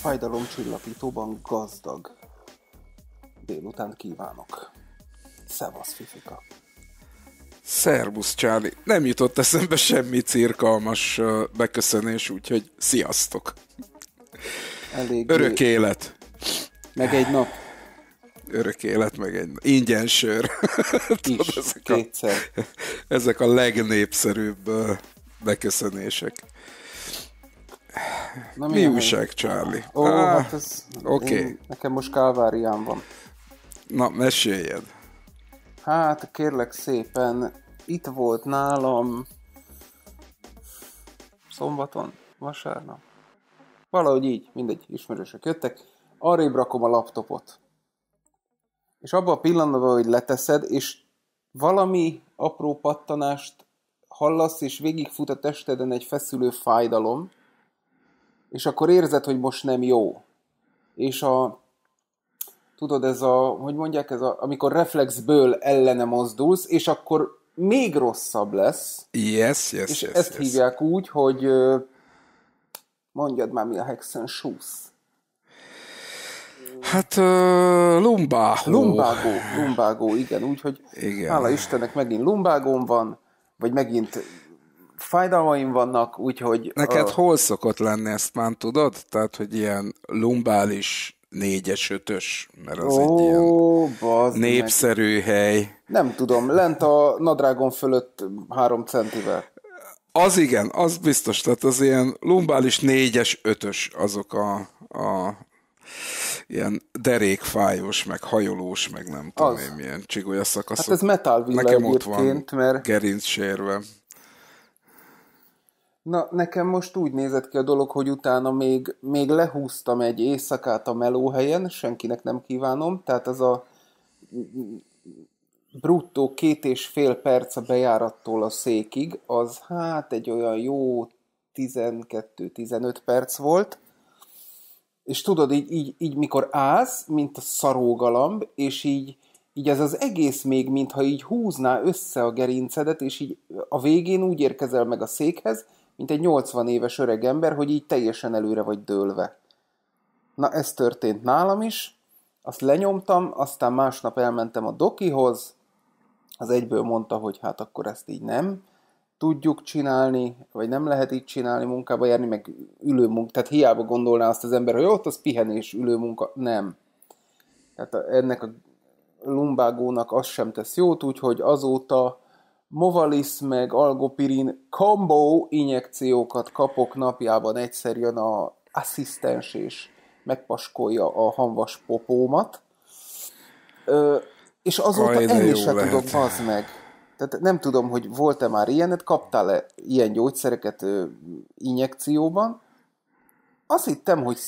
fájdalomcsillapítóban gazdag délután kívánok. Szevasz, Fifika! Szerbusz, Csáli! Nem jutott eszembe semmi cirkalmas beköszönés, úgyhogy sziasztok! Elég Örök élet. Meg egy nap. Örök élet, meg egy ingyen sör. Tudod, Is, ezek, A, ezek a legnépszerűbb beköszönések. Na, mi mi újság, Charlie? Ó, ah, hát ez... Oké. Okay. Nekem most kálváriám van. Na, meséljed. Hát, kérlek szépen, itt volt nálam szombaton, vasárnap, Valahogy így, mindegy, ismerősök jöttek, arrébb rakom a laptopot. És abban a pillanatban, hogy leteszed, és valami apró pattanást hallasz, és végigfut a testeden egy feszülő fájdalom, és akkor érzed, hogy most nem jó. És a, tudod, ez a, hogy mondják, ez a, amikor reflexből ellene mozdulsz, és akkor még rosszabb lesz. Yes, yes, És yes, ezt yes. hívják úgy, hogy Mondjad már, mi a Hexenschuss. Hát uh, lumbágó. Lumbágó, lumbágó, igen. Úgyhogy igen. hála Istennek megint lumbágón van, vagy megint fájdalmaim vannak, úgyhogy... Neked uh, hol szokott lenni, ezt már tudod? Tehát, hogy ilyen lumbális négyes, ötös, mert az Ó, egy ilyen népszerű meg. hely. Nem tudom, lent a nadrágon fölött három centivel. Az igen, az biztos, tehát az ilyen lumbális négyes, ötös azok a, a ilyen derékfájós, meg hajolós, meg nem tudom én milyen csigolya szakaszok. Hát ez metal Nekem ott van mert... gerinc sérve. Na, nekem most úgy nézett ki a dolog, hogy utána még, még lehúztam egy éjszakát a melóhelyen, senkinek nem kívánom, tehát az a bruttó két és fél perc a bejárattól a székig, az hát egy olyan jó 12-15 perc volt, és tudod, így, így, így mikor állsz, mint a szarógalamb, és így, így ez az egész még, mintha így húzná össze a gerincedet, és így a végén úgy érkezel meg a székhez, mint egy 80 éves öreg ember, hogy így teljesen előre vagy dőlve. Na, ez történt nálam is, azt lenyomtam, aztán másnap elmentem a dokihoz, az egyből mondta, hogy hát akkor ezt így nem tudjuk csinálni, vagy nem lehet így csinálni, munkába járni, meg ülő munka. Tehát hiába gondolná azt az ember, hogy ott az pihenés, munka Nem. Tehát ennek a lumbágónak az sem tesz jót, úgyhogy azóta Movalis meg Algopirin combo injekciókat kapok napjában egyszer jön a asszisztens és megpaskolja a hanvas popómat. Ö, és azóta Aj, enni se tudok, az meg. Tehát nem tudom, hogy volt-e már ilyenet, kaptál-e ilyen gyógyszereket ö, injekcióban. Azt hittem, hogy,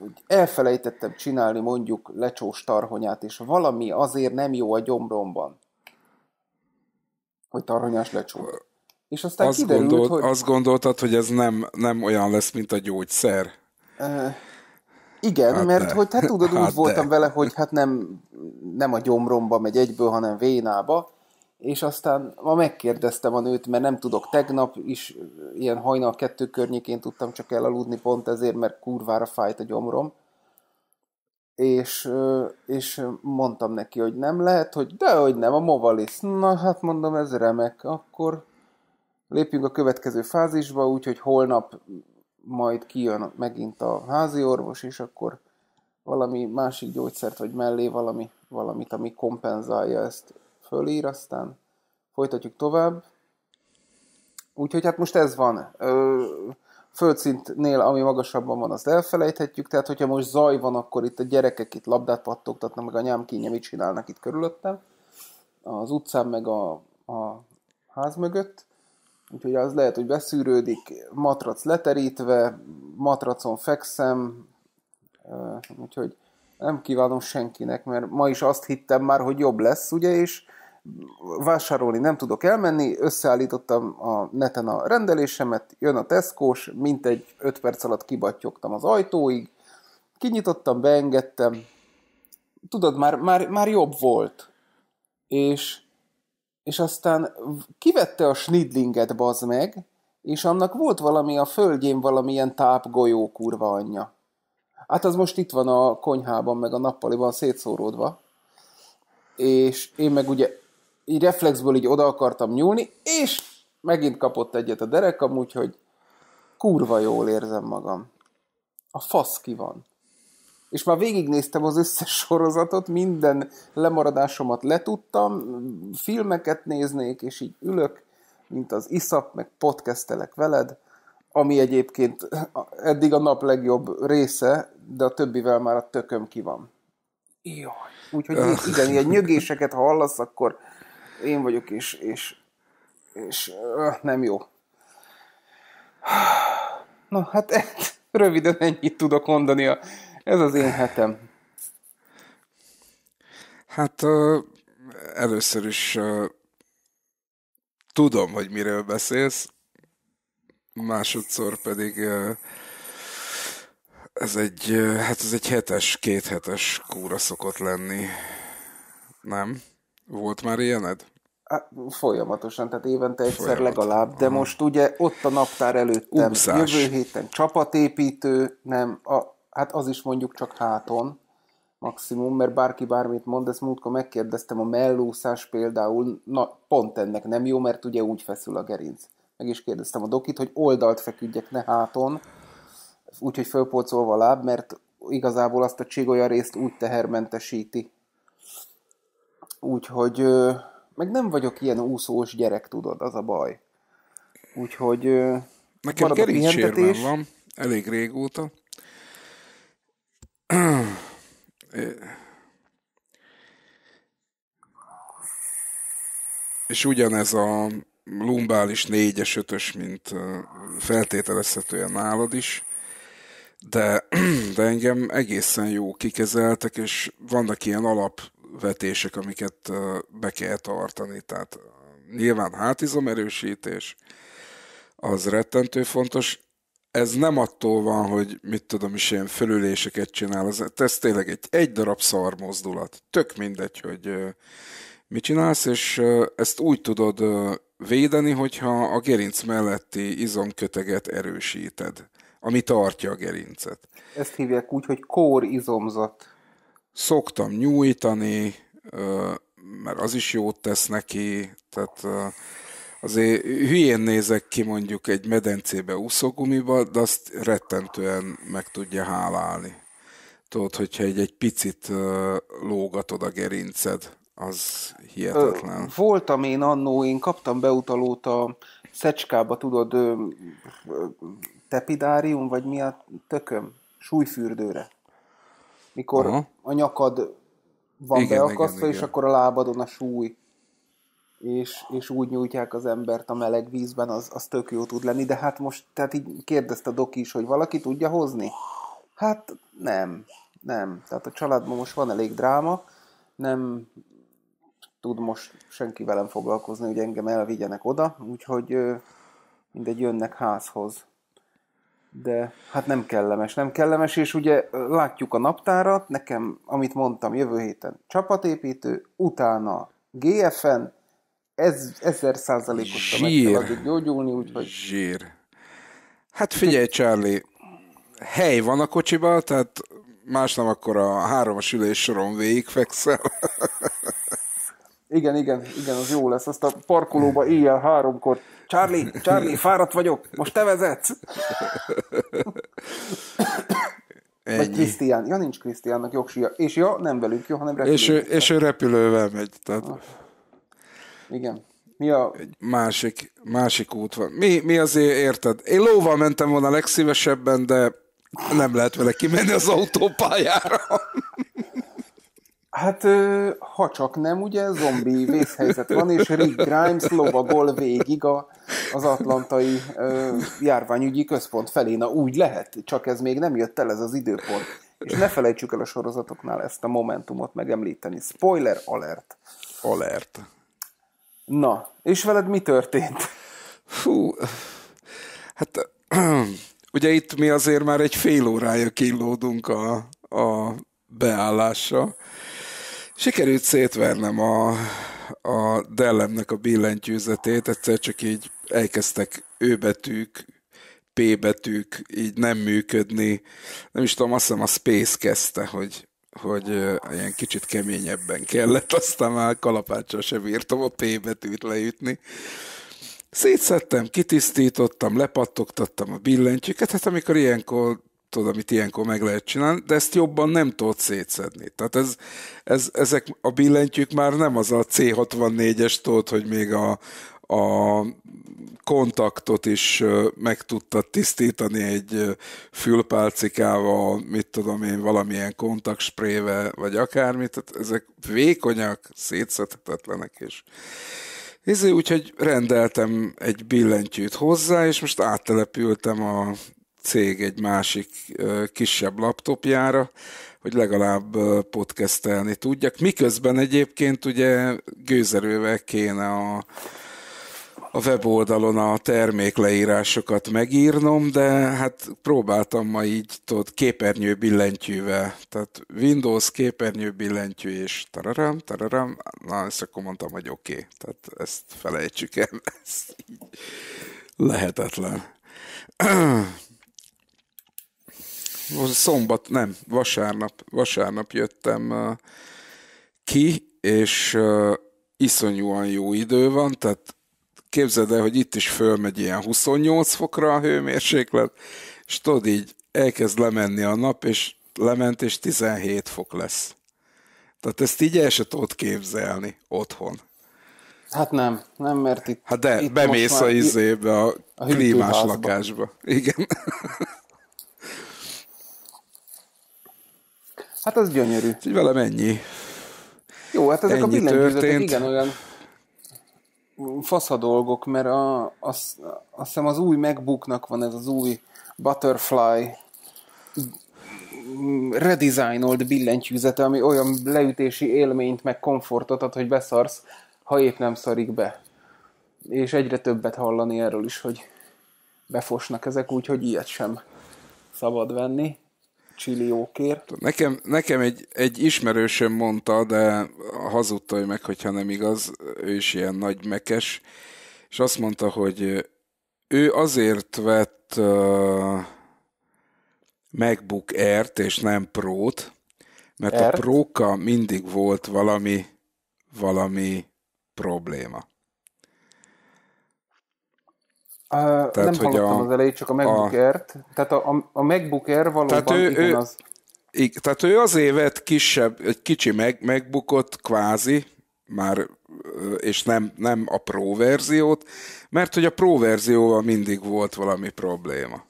hogy elfelejtettem csinálni mondjuk lecsós tarhonyát, és valami azért nem jó a gyomromban, hogy tarhonyás lecsó. És aztán azt kiderült, gondolt, hogy... Azt gondoltad, hogy ez nem, nem olyan lesz, mint a gyógyszer? Uh... Igen, hát mert de. hogy hát tudod, hát úgy de. voltam vele, hogy hát nem, nem a gyomromba megy egyből, hanem vénába, és aztán ma megkérdeztem a nőt, mert nem tudok, tegnap is ilyen hajnal kettő környékén tudtam csak elaludni pont ezért, mert kurvára fájt a gyomrom. És, és mondtam neki, hogy nem lehet, hogy de, hogy nem, a Movalis. Na hát mondom, ez remek, akkor lépjünk a következő fázisba, úgyhogy holnap majd kijön megint a házi orvos, és akkor valami másik gyógyszert, vagy mellé valami, valamit, ami kompenzálja ezt fölír, aztán folytatjuk tovább. Úgyhogy hát most ez van. Ö, földszintnél, ami magasabban van, azt elfelejthetjük, tehát hogyha most zaj van, akkor itt a gyerekek itt labdát pattogtatnak, meg a kínja, mit csinálnak itt körülöttem, az utcán, meg a, a ház mögött, Úgyhogy az lehet, hogy beszűrődik, matrac leterítve, matracon fekszem, úgyhogy nem kívánom senkinek, mert ma is azt hittem már, hogy jobb lesz, ugye, és vásárolni nem tudok elmenni, összeállítottam a neten a rendelésemet, jön a Tesco-s, mintegy 5 perc alatt kibattyogtam az ajtóig, kinyitottam, beengedtem, tudod, már, már, már jobb volt. És és aztán kivette a snidlinget, bazd meg, és annak volt valami a földjén valamilyen tápgolyó kurva anyja. Hát az most itt van a konyhában, meg a nappaliban szétszóródva. És én meg ugye így reflexből így oda akartam nyúlni, és megint kapott egyet a derekam, úgyhogy kurva jól érzem magam. A fasz ki van és már végignéztem az összes sorozatot, minden lemaradásomat letudtam, filmeket néznék, és így ülök, mint az iszap, meg podcastelek veled, ami egyébként eddig a nap legjobb része, de a többivel már a tököm ki van. Jaj. Úgyhogy igen, ilyen nyögéseket hallasz, akkor én vagyok, és, és, és nem jó. Na, hát röviden ennyit tudok mondani a ez az én hetem. Hát uh, először is uh, tudom, hogy miről beszélsz, másodszor pedig uh, ez egy, uh, hát ez egy hetes, kéthetes kúra szokott lenni. Nem? Volt már ilyened? Hát, folyamatosan, tehát évente egyszer Folyamat. legalább, de Aha. most ugye ott a naptár előttem, Úszás. jövő héten csapatépítő, nem, a hát az is mondjuk csak háton, maximum, mert bárki bármit mond, ezt múltkor megkérdeztem, a mellúszás például, na, pont ennek nem jó, mert ugye úgy feszül a gerinc. Meg is kérdeztem a dokit, hogy oldalt feküdjek, ne háton, úgyhogy fölpolcolva a láb, mert igazából azt a csigolya részt úgy tehermentesíti. Úgyhogy, meg nem vagyok ilyen úszós gyerek, tudod, az a baj. Úgyhogy... Nekem gerincsérben van, elég régóta. És ugyanez a lumbális négyes, ötös, mint feltételezhetően nálad is, de, de engem egészen jó kikezeltek, és vannak ilyen alapvetések, amiket be kell tartani. Tehát nyilván hátizomerősítés, az rettentő fontos ez nem attól van, hogy mit tudom is, ilyen fölüléseket csinál, ez, ez tényleg egy, egy darab szar mozdulat. Tök mindegy, hogy mit csinálsz, és ezt úgy tudod védeni, hogyha a gerinc melletti izomköteget erősíted, ami tartja a gerincet. Ezt hívják úgy, hogy kór izomzat. Szoktam nyújtani, mert az is jót tesz neki, tehát azért hülyén nézek ki mondjuk egy medencébe úszogumiba, de azt rettentően meg tudja hálálni. Tudod, hogyha egy, egy picit lógatod a gerinced, az hihetetlen. Ö, voltam én annó, én kaptam beutalót a Szecskába, tudod, ö, ö, tepidárium, vagy mi a tököm? Súlyfürdőre. Mikor Aha. a nyakad van igen, beakasztva, igen, és igen. akkor a lábadon a súly és, és úgy nyújtják az embert a meleg vízben, az, az tök jó tud lenni, de hát most, tehát így kérdezte a doki is, hogy valaki tudja hozni? Hát nem, nem. Tehát a családban most van elég dráma, nem tud most senki velem foglalkozni, hogy engem elvigyenek oda, úgyhogy mindegy, jönnek házhoz. De hát nem kellemes, nem kellemes, és ugye látjuk a naptárat, nekem, amit mondtam, jövő héten csapatépítő, utána GFN, ez ezer százalékosan meg kell addig gyógyulni, úgyhogy... Zsír. Hát figyelj, Charlie, hely van a kocsiba, tehát más nem akkor a háromas ülés soron végigfekszel. Igen, igen, igen, az jó lesz. Azt a parkolóba éjjel háromkor. Charlie, Charlie, fáradt vagyok, most te vezetsz. Vagy Krisztián. Ja, nincs Krisztiánnak jogsia. És ja, nem velünk jó, hanem repülővel. És ő, és ő repülővel megy. Tehát. Ah. Igen. Mi a... Egy másik, másik út van. Mi, mi azért érted? Én lóval mentem volna legszívesebben, de nem lehet vele kimenni az autópályára. Hát, ha csak nem, ugye zombi vészhelyzet van, és Rick Grimes lovagol végig a, az atlantai ö, járványügyi központ felé. Na úgy lehet, csak ez még nem jött el ez az időpont. És ne felejtsük el a sorozatoknál ezt a momentumot megemlíteni. Spoiler alert! Alert. Na, és veled mi történt? Fú, hát ugye itt mi azért már egy fél órája kínlódunk a, a beállásra. Sikerült szétvernem a, a Dellemnek a billentyűzetét, egyszer csak így elkezdtek ő betűk, P betűk így nem működni. Nem is tudom, azt hiszem a Space kezdte, hogy hogy ilyen kicsit keményebben kellett, aztán már kalapáccsal se bírtam a P betűt leütni. Szétszedtem, kitisztítottam, lepattogtattam a billentyűket, hát amikor ilyenkor tudod, amit ilyenkor meg lehet csinálni, de ezt jobban nem tudod szétszedni. Tehát ez, ez, ezek a billentyűk már nem az a C64-es, tudod, hogy még a, a kontaktot is meg tudtad tisztítani egy fülpálcikával, mit tudom én, valamilyen kontaktsprével, vagy akármit, tehát ezek vékonyak, szétszethetetlenek, és ezért úgyhogy rendeltem egy billentyűt hozzá, és most áttelepültem a cég egy másik kisebb laptopjára, hogy legalább podcastelni tudjak. Miközben egyébként ugye gőzerővel kéne a a weboldalon a termékleírásokat megírnom, de hát próbáltam ma így, tudod, képernyő billentyűvel. Tehát Windows képernyő billentyű, és tararam, tararam, na, ezt akkor mondtam, hogy oké. Okay. Tehát ezt felejtsük el, ez így lehetetlen. Szombat, nem, vasárnap, vasárnap jöttem uh, ki, és uh, iszonyúan jó idő van, tehát képzeld el, hogy itt is fölmegy ilyen 28 fokra a hőmérséklet, és tudod így, elkezd lemenni a nap, és lement, és 17 fok lesz. Tehát ezt így el se tudod képzelni otthon. Hát nem, nem, mert itt... Hát de, itt bemész a izébe, a, a klímás lakásba. Igen. hát az gyönyörű. Úgy velem ennyi. Jó, hát ezek ennyi a billentyűzetek igen olyan a dolgok, mert a, az, azt hiszem az új MacBooknak van ez az új Butterfly redesignolt billentyűzete, ami olyan leütési élményt meg komfortot ad, hogy beszarsz, ha épp nem szarik be. És egyre többet hallani erről is, hogy befosnak ezek, úgyhogy ilyet sem szabad venni csiliókért. Nekem, nekem egy, egy ismerősöm mondta, de hazudta meg, hogyha nem igaz, ő is ilyen nagy mekes, és azt mondta, hogy ő azért vett uh, MacBook Air-t és nem Pro-t, mert Ert? a Pro-ka mindig volt valami, valami probléma tehát, nem hogy hallottam a, az elejét, csak a MacBook air Tehát a, a, a MacBook Air valóban tehát ő, igen, ő, az... Ig, tehát ő az évet kisebb, egy kicsi meg, megbukott kvázi, már, és nem, nem a Pro verziót, mert hogy a Pro verzióval mindig volt valami probléma.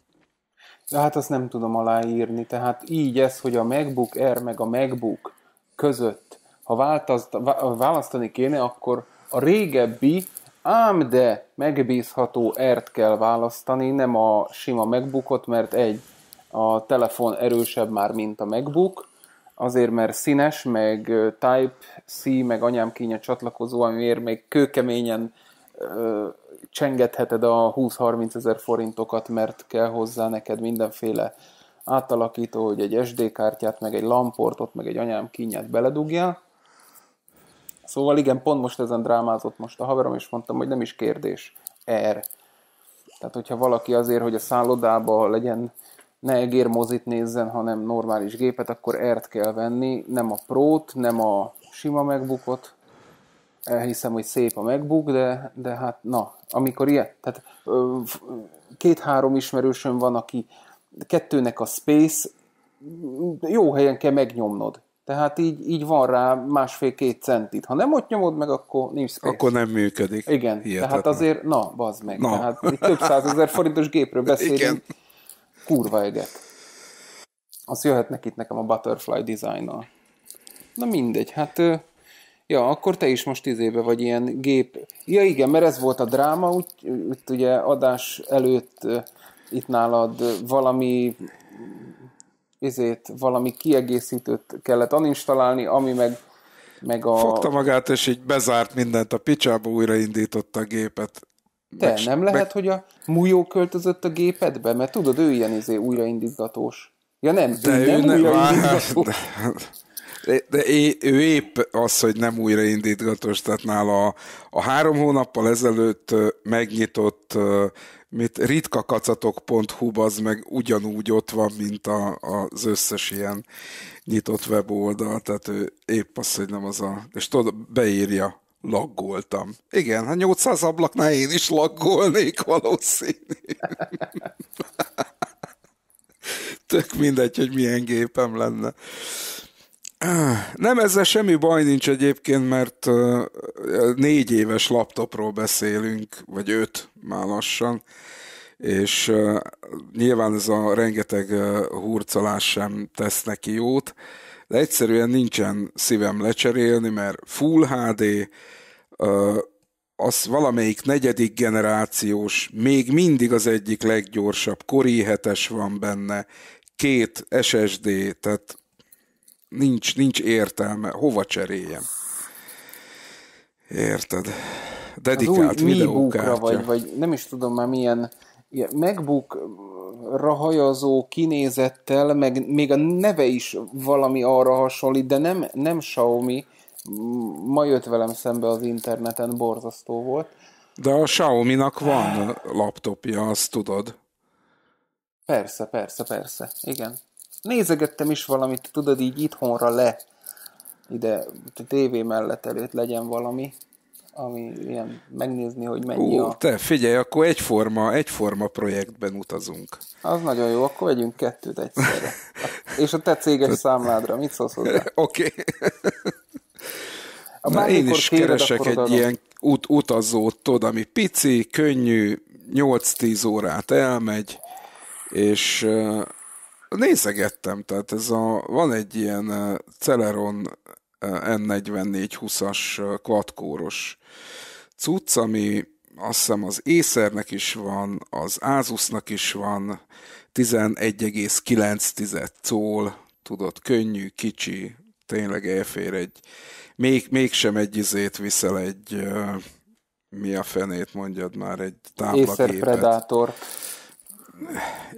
De hát azt nem tudom aláírni, tehát így ez, hogy a MacBook Air meg a MacBook között, ha váltazt, választani kéne, akkor a régebbi ám de megbízható ert kell választani, nem a sima megbukot, mert egy, a telefon erősebb már, mint a MacBook, azért mert színes, meg Type-C, meg anyám kénye csatlakozó, amiért még kőkeményen ö, csengetheted a 20-30 ezer forintokat, mert kell hozzá neked mindenféle átalakító, hogy egy SD kártyát, meg egy lamportot, meg egy anyám kínját beledugjál, Szóval igen, pont most ezen drámázott most a haverom, és mondtam, hogy nem is kérdés. Er. Tehát, hogyha valaki azért, hogy a szállodába legyen, ne egérmozit nézzen, hanem normális gépet, akkor ert kell venni, nem a prót, nem a sima megbukot. Elhiszem, hogy szép a megbuk, de, de hát na, amikor ilyen, tehát két-három ismerősöm van, aki kettőnek a space jó helyen kell megnyomnod. Tehát így, így van rá másfél-két centit. Ha nem ott nyomod meg, akkor nincs space. Akkor nem működik. Igen, Hihetetlen. tehát azért, na, bazd meg. Na. Tehát egy több százezer forintos gépről beszélünk. Igen. Kurva eget. Az jöhetnek itt nekem a Butterfly -nal. Na mindegy, hát Ja, akkor te is most éve vagy ilyen gép. Ja igen, mert ez volt a dráma, úgy, itt ugye adás előtt itt nálad valami izét, valami kiegészítőt kellett aninstalálni, ami meg, meg a... Fogta magát, és így bezárt mindent a picsába, újraindította a gépet. De meg, nem lehet, meg... hogy a mújó költözött a gépedbe? Mert tudod, ő ilyen izé újraindítgatós. Ja nem, de ő, ő nem ő újraindítgatós. Nem, de, de é, ő épp az, hogy nem újraindítgatós, tehát nála a, a három hónappal ezelőtt megnyitott mit ritkakacatok.hu az meg ugyanúgy ott van, mint a, az összes ilyen nyitott weboldal, tehát ő épp az, hogy nem az a... És tudod, beírja, laggoltam. Igen, hát 800 ablaknál én is laggolnék valószínű. Tök mindegy, hogy milyen gépem lenne. Nem, ezzel semmi baj nincs egyébként, mert négy éves laptopról beszélünk, vagy öt már lassan, és nyilván ez a rengeteg hurcolás sem tesz neki jót, de egyszerűen nincsen szívem lecserélni, mert Full HD, az valamelyik negyedik generációs, még mindig az egyik leggyorsabb, Kori 7 van benne, két SSD, tehát nincs, nincs értelme, hova cseréljem. Érted? Dedikált videókártya. Vagy, vagy nem is tudom már milyen ilyen rahajazó kinézettel, meg még a neve is valami arra hasonlít, de nem, nem Xiaomi. Ma jött velem szembe az interneten, borzasztó volt. De a Xiaomi-nak van laptopja, azt tudod. Persze, persze, persze. Igen nézegettem is valamit, tudod, így itthonra le, ide a tévé mellett előtt legyen valami, ami ilyen megnézni, hogy mennyi Ó, a... te figyelj, akkor egyforma, egyforma projektben utazunk. Az nagyon jó, akkor vegyünk kettőt egyszerre. És a te céges számládra, mit szólsz hozzá? Oké. Okay. Na én is kéred, keresek egy adom. ilyen ut- utazót, tudod, ami pici, könnyű, 8-10 órát elmegy, és Nézegettem, tehát ez a, van egy ilyen eh, Celeron eh, N4420-as eh, quadkóros cucc, ami azt hiszem az észernek is van, az Asusnak is van, 11,9 cól, tudod, könnyű, kicsi, tényleg elfér egy, még, mégsem egy izét viszel egy, mi a fenét mondjad már, egy táplagépet. Predator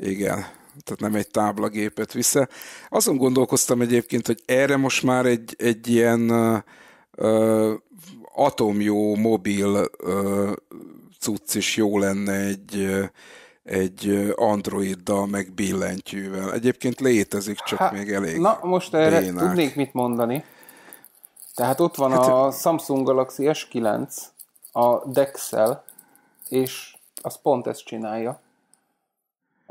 Igen, tehát nem egy táblagépet vissza. Azon gondolkoztam egyébként, hogy erre most már egy, egy ilyen ö, atomjó mobil ö, cucc is jó lenne egy, egy androiddal, meg billentyűvel. Egyébként létezik, csak Há, még elég Na, most erre bénák. tudnék mit mondani. Tehát ott van hát, a Samsung Galaxy S9, a Dexel, és az pont ezt csinálja.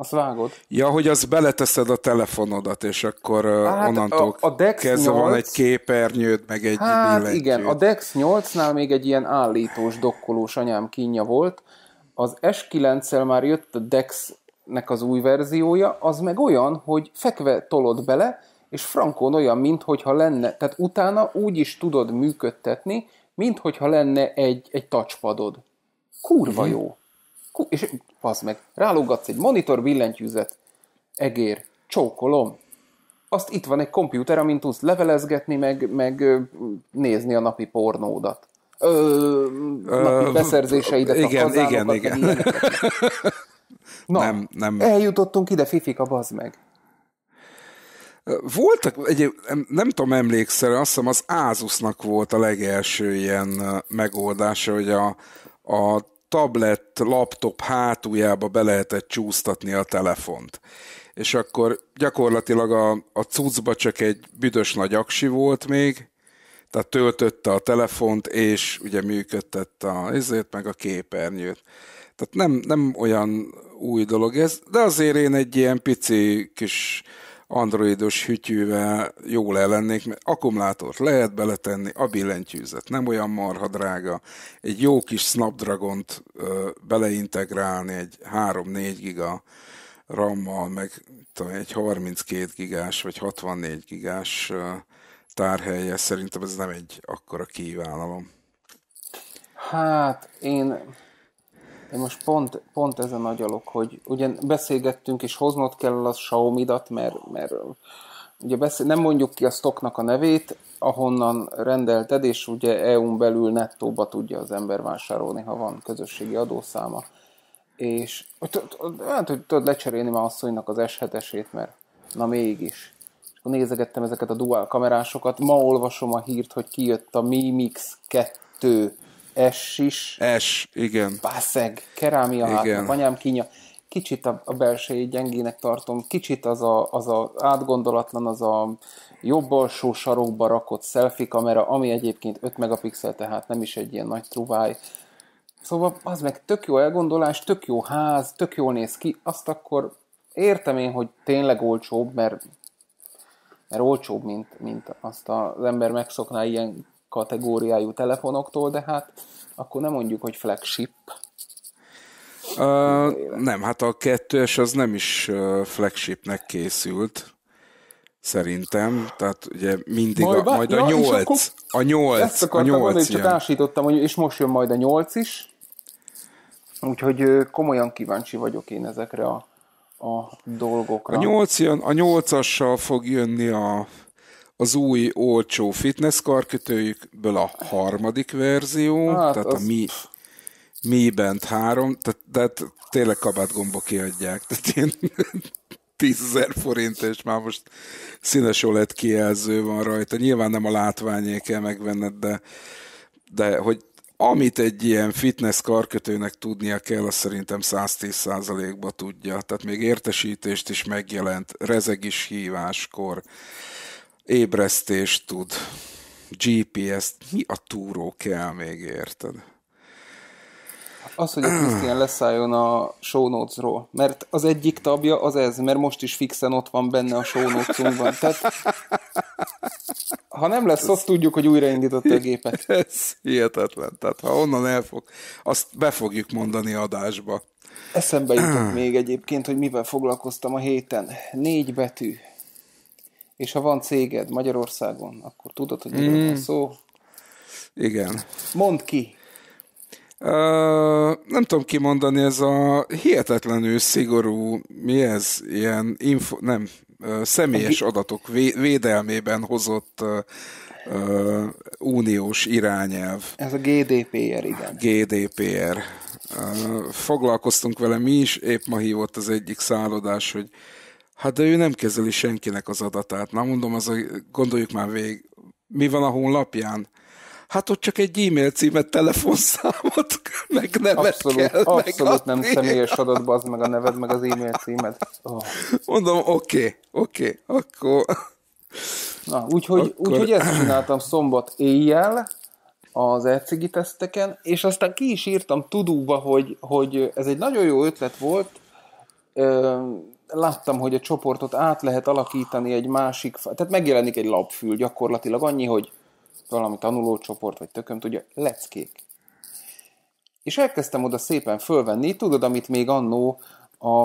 Azt vágod. Ja, hogy az beleteszed a telefonodat, és akkor hát onnantól a, a Dex kezdve 8... van egy képernyőd, meg egy hát billentyűd. igen, a Dex 8-nál még egy ilyen állítós, dokkolós anyám kínja volt. Az S9-szel már jött a Dex-nek az új verziója, az meg olyan, hogy fekve tolod bele, és frankon olyan, mintha lenne, tehát utána úgy is tudod működtetni, mintha lenne egy, egy touchpadod. Kurva mhm. jó. hmm jó. És Fasz meg. Rálógatsz egy monitor billentyűzet, egér, csókolom. Azt itt van egy kompjúter, amin tudsz levelezgetni, meg, meg nézni a napi pornódat. Ö, napi beszerzéseidet, igen, a igen, igen. Na, nem, nem. eljutottunk ide, a bazd meg. Voltak, egy, nem tudom, emlékszel, azt hiszem az ázusnak volt a legelső ilyen megoldása, hogy a, a tablet, laptop hátuljába be lehetett csúsztatni a telefont. És akkor gyakorlatilag a, a cuccba csak egy büdös nagy aksi volt még, tehát töltötte a telefont, és ugye működtette a ezért meg a képernyőt. Tehát nem, nem olyan új dolog ez, de azért én egy ilyen pici kis androidos hütyűvel jól ellennék, mert akkumulátort lehet beletenni, a billentyűzet nem olyan marha drága, egy jó kis Snapdragon-t beleintegrálni, egy 3-4 giga RAM-mal, meg tudom, egy 32 gigás vagy 64 gigás tárhelye, szerintem ez nem egy akkora kívánalom. Hát én én most pont, pont ezen agyalok, hogy ugye beszélgettünk, és hoznod kell a Xiaomi-dat, mert, mert ugye beszél, nem mondjuk ki a stocknak a nevét, ahonnan rendelted, és ugye EU-n belül nettóba tudja az ember vásárolni, ha van közösségi adószáma. És hát, hogy tudod lecserélni már asszonynak az s esét mert na mégis. És akkor nézegettem ezeket a dual kamerásokat, ma olvasom a hírt, hogy kijött a Mi Mix 2 s is. S, igen. Bászeg, kerámia hát, anyám kínja. Kicsit a, a belsejét gyengének tartom, kicsit az a, az a átgondolatlan, az a jobb alsó sarokba rakott selfie kamera, ami egyébként 5 megapixel, tehát nem is egy ilyen nagy truváj. Szóval az meg tök jó elgondolás, tök jó ház, tök jól néz ki, azt akkor értem én, hogy tényleg olcsóbb, mert, mert olcsóbb, mint, mint azt az ember megszokná ilyen kategóriájú telefonoktól, de hát akkor nem mondjuk, hogy flagship. Uh, nem, hát a kettős az nem is flagshipnek készült, szerintem. Tehát ugye mindig majd, a, majd ja, a nyolc. A nyolc. Ezt akartam a nyolc mondani, csak ásítottam, hogy és most jön majd a nyolc is. Úgyhogy komolyan kíváncsi vagyok én ezekre a, a dolgokra. A nyolc jön, a nyolcassal fog jönni a az új olcsó fitness karkötőjükből a harmadik verzió, hát, tehát az... a Mi, Mi Band 3, tehát, tehát tényleg kabátgomba kiadják. Tehát én 10 forint, és már most színes OLED kijelző van rajta. Nyilván nem a látványé kell megvenned, de, de hogy amit egy ilyen fitness karkötőnek tudnia kell, az szerintem 110%-ba tudja. Tehát még értesítést is megjelent, rezeg is híváskor ébresztést tud, GPS-t, mi a túró kell még, érted? Hát az, hogy a Krisztián leszálljon a show notes-ról, mert az egyik tabja az ez, mert most is fixen ott van benne a show notes-unkban. Tehát, ha nem lesz, azt tudjuk, hogy újraindította a gépet. Ez hihetetlen. Tehát, ha onnan elfog, azt be fogjuk mondani adásba. Eszembe jutott még egyébként, hogy mivel foglalkoztam a héten. Négy betű. És ha van céged Magyarországon, akkor tudod, hogy miről mm. van hmm. szó. Igen. Mondd ki. Uh, nem tudom kimondani, ez a hihetetlenül szigorú, mi ez, ilyen info, nem, uh, személyes adatok vé- védelmében hozott uh, uh, uniós irányelv. Ez a GDPR, igen. GDPR. Uh, foglalkoztunk vele mi is, épp ma hívott az egyik szállodás, hogy uh, Hát de ő nem kezeli senkinek az adatát. Na mondom, az a, gondoljuk már végig, mi van a honlapján? Hát ott csak egy e-mail címet, telefonszámot, meg nevet abszolút, kell Abszolút megadni. nem személyes adat, bazd meg a neved, meg az e-mail címet. Oh. Mondom, oké, okay, oké, okay, akkor... Na, úgyhogy, akkor... úgyhogy ezt csináltam szombat éjjel, az ECG teszteken, és aztán ki is írtam tudóba, hogy, hogy ez egy nagyon jó ötlet volt, láttam, hogy a csoportot át lehet alakítani egy másik, tehát megjelenik egy lapfül gyakorlatilag annyi, hogy valami tanulócsoport, vagy tököm tudja, leckék. És elkezdtem oda szépen fölvenni, tudod, amit még annó a,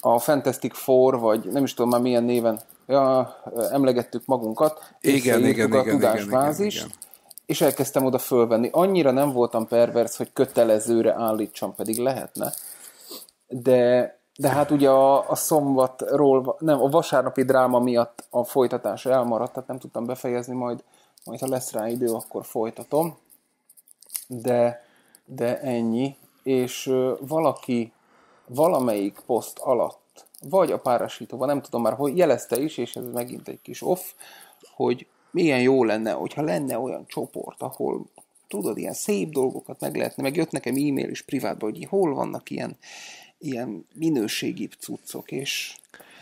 a Fantastic Four, vagy nem is tudom már milyen néven, ja, emlegettük magunkat, igen, igen, a igen, tudásbázis, igen, igen, igen. és elkezdtem oda fölvenni. Annyira nem voltam pervers, hogy kötelezőre állítsam, pedig lehetne, de de hát ugye a, a szombatról, nem, a vasárnapi dráma miatt a folytatás elmaradt, tehát nem tudtam befejezni, majd, majd ha lesz rá idő, akkor folytatom. De, de ennyi. És ö, valaki valamelyik poszt alatt, vagy a párasítóban, nem tudom már, hogy jelezte is, és ez megint egy kis off, hogy milyen jó lenne, hogyha lenne olyan csoport, ahol tudod, ilyen szép dolgokat meg lehetne, meg jött nekem e-mail is privátba, hogy hol vannak ilyen, ilyen minőségi cuccok, és...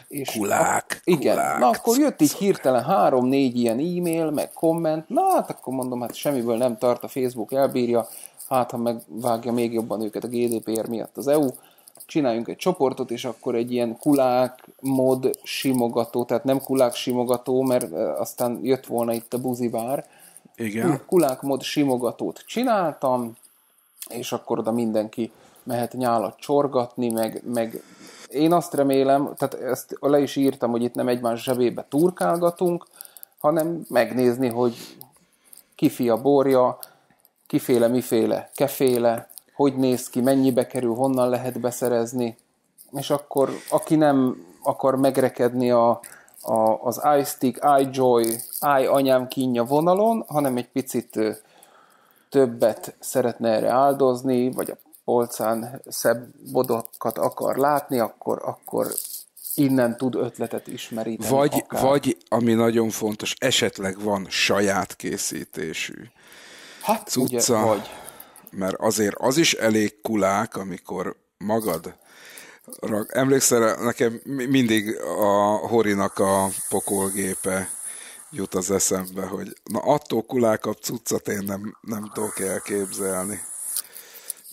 és kulák, a, Igen, kulák, na akkor jött így hirtelen három-négy ilyen e-mail, meg komment, na hát akkor mondom, hát semmiből nem tart, a Facebook elbírja, hát ha megvágja még jobban őket a GDPR miatt az EU, csináljunk egy csoportot, és akkor egy ilyen kulák mod simogató, tehát nem kulák simogató, mert aztán jött volna itt a buzivár. Igen. Kulák mod simogatót csináltam, és akkor oda mindenki mehet nyálat csorgatni, meg, meg én azt remélem, tehát ezt le is írtam, hogy itt nem egymás zsebébe turkálgatunk, hanem megnézni, hogy kifi a borja, kiféle, miféle, keféle, hogy néz ki, mennyibe kerül, honnan lehet beszerezni, és akkor aki nem akar megrekedni a, a, az iStick, iJoy, i anyám kínja vonalon, hanem egy picit többet szeretne erre áldozni, vagy a polcán szebb bodokat akar látni, akkor, akkor innen tud ötletet ismeríteni. Vagy, akár. vagy, ami nagyon fontos, esetleg van saját készítésű hát, cucca, ugye, vagy. mert azért az is elég kulák, amikor magad rag... Emlékszel, nekem mindig a Horinak a pokolgépe jut az eszembe, hogy na attól kulákabb cuccat én nem, nem tudok elképzelni.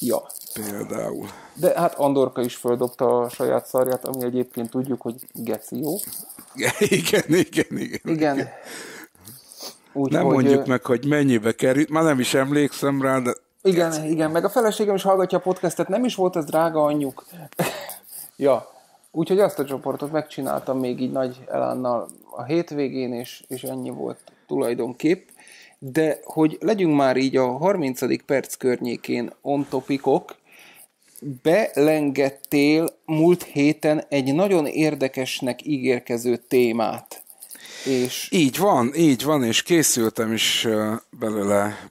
Ja. Például. De hát Andorka is földobta a saját szarját, ami egyébként tudjuk, hogy geci jó. Igen, igen, igen. Igen. igen. Úgy, nem hogy... mondjuk meg, hogy mennyibe került, már nem is emlékszem rá, de... Igen, geci. igen, meg a feleségem is hallgatja a podcastet, nem is volt ez drága anyjuk. ja, úgyhogy azt a csoportot megcsináltam még így nagy elánnal a hétvégén, és, és ennyi volt tulajdonképp de hogy legyünk már így a 30. perc környékén on topikok, belengedtél múlt héten egy nagyon érdekesnek ígérkező témát. És... Így van, így van, és készültem is belőle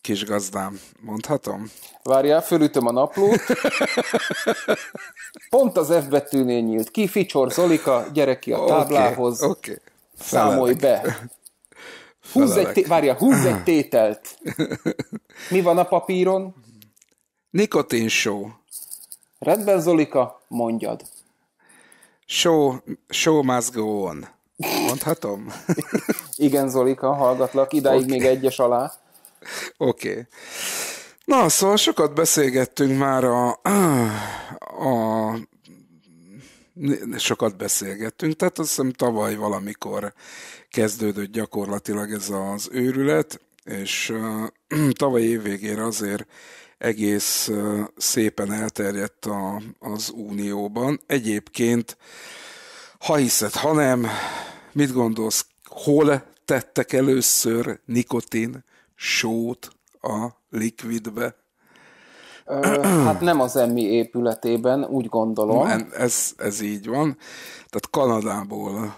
kis gazdám, mondhatom? Várjál, fölütöm a naplót. Pont az F betűnél nyílt ki, Ficsor Zolika, gyere ki a táblához, okay, okay. számolj be. Húzz egy, té- várja, húzz egy tételt. Mi van a papíron? Nikotin show. Rendben, Zolika, mondjad. Show, show must go on. Mondhatom? Igen, Zolika, hallgatlak. Idáig okay. még egyes alá. Oké. Okay. Na, szóval sokat beszélgettünk már a, a sokat beszélgettünk, tehát azt hiszem tavaly valamikor kezdődött gyakorlatilag ez az őrület, és tavaly évvégére azért egész szépen elterjedt a, az Unióban. Egyébként, ha hiszed, ha nem, mit gondolsz, hol tettek először nikotin sót a likvidbe? hát nem az emmi épületében, úgy gondolom. Nem, ez, ez így van. Tehát Kanadából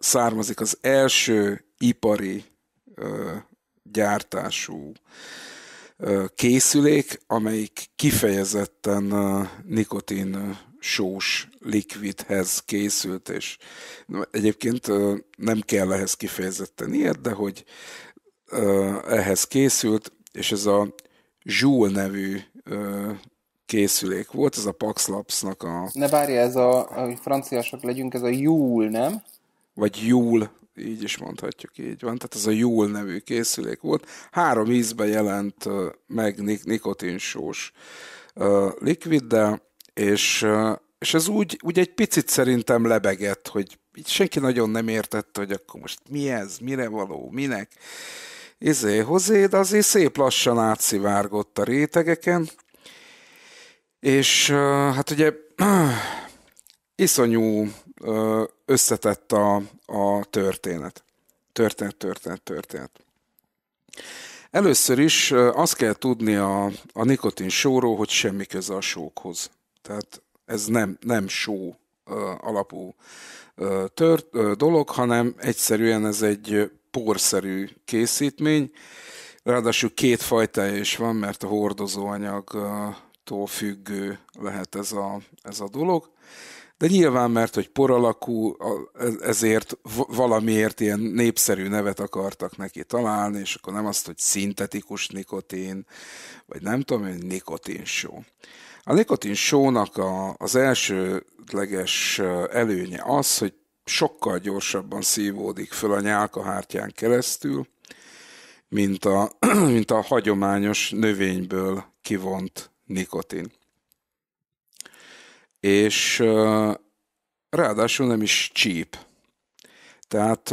származik az első ipari gyártású készülék, amelyik kifejezetten nikotin sós likvidhez készült, és egyébként nem kell ehhez kifejezetten ilyet, de hogy ehhez készült, és ez a Zsúl nevű ö, készülék volt, ez a Pax Labs-nak a... Ne várja, ez a, hogy franciások legyünk, ez a Júl, nem? Vagy Júl, így is mondhatjuk, így van. Tehát ez a Júl nevű készülék volt. Három ízbe jelent meg nik- nikotinsós uh, likviddel, és, uh, és ez úgy, úgy egy picit szerintem lebegett, hogy így senki nagyon nem értette, hogy akkor most mi ez, mire való, minek. Uh, izé hozéd, azért szép lassan átszivárgott a rétegeken, és hát ugye iszonyú összetett a, a történet. Történet, történet, történet. Először is azt kell tudni a, a nikotin sóról, hogy semmi köze a sókhoz. Tehát ez nem, nem só alapú tört, dolog, hanem egyszerűen ez egy porszerű készítmény, ráadásul két fajtája is van, mert a hordozóanyagtól függő lehet ez a, ez a dolog. De nyilván, mert hogy por alakú, ezért valamiért ilyen népszerű nevet akartak neki találni, és akkor nem azt, hogy szintetikus nikotin, vagy nem tudom, hogy nikotin só. A nikotin sónak a, az elsődleges előnye az, hogy sokkal gyorsabban szívódik föl a nyálkahártyán keresztül, mint a, mint a hagyományos növényből kivont nikotin. És ráadásul nem is csíp. Tehát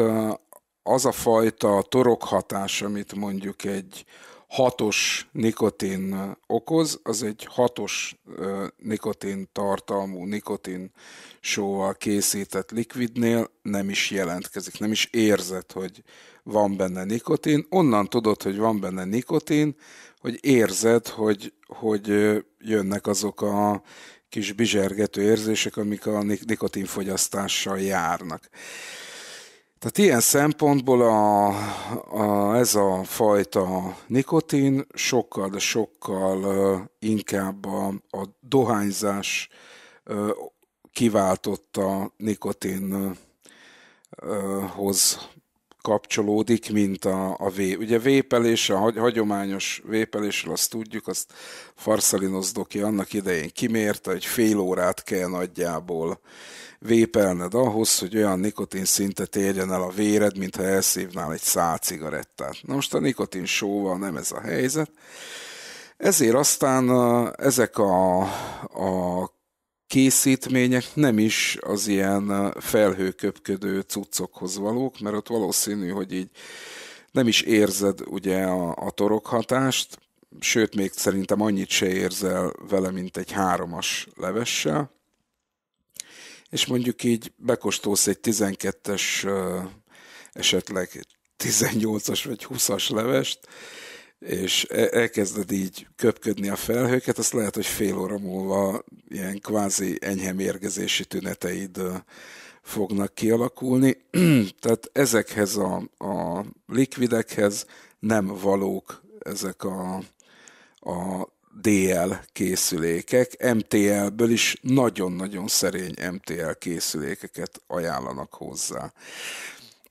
az a fajta torokhatás, amit mondjuk egy hatos nikotin okoz, az egy hatos nikotin tartalmú nikotin sóval készített likvidnél nem is jelentkezik, nem is érzed, hogy van benne nikotin. Onnan tudod, hogy van benne nikotin, hogy érzed, hogy, hogy jönnek azok a kis bizsergető érzések, amik a nikotinfogyasztással járnak. Tehát ilyen szempontból a, a, ez a fajta nikotin sokkal, de sokkal inkább a, a dohányzás kiváltotta nikotinhoz kapcsolódik, mint a, a vé. Ugye vépelés, a hagyományos vépelésről azt tudjuk, azt Farszalinos Doki annak idején kimérte, hogy fél órát kell nagyjából vépelned ahhoz, hogy olyan nikotin szintet érjen el a véred, mintha elszívnál egy szál cigarettát. Na most a nikotin sóval nem ez a helyzet. Ezért aztán ezek a, a készítmények nem is az ilyen felhőköpködő cuccokhoz valók, mert ott valószínű, hogy így nem is érzed ugye a, a torokhatást, sőt, még szerintem annyit se érzel vele, mint egy háromas levessel és mondjuk így bekostolsz egy 12-es, esetleg 18-as vagy 20-as levest, és e, elkezded így köpködni a felhőket, azt lehet, hogy fél óra múlva ilyen kvázi enyhe mérgezési tüneteid fognak kialakulni. Tehát ezekhez a, a likvidekhez nem valók ezek a, a DL készülékek, MTL-ből is nagyon-nagyon szerény MTL készülékeket ajánlanak hozzá.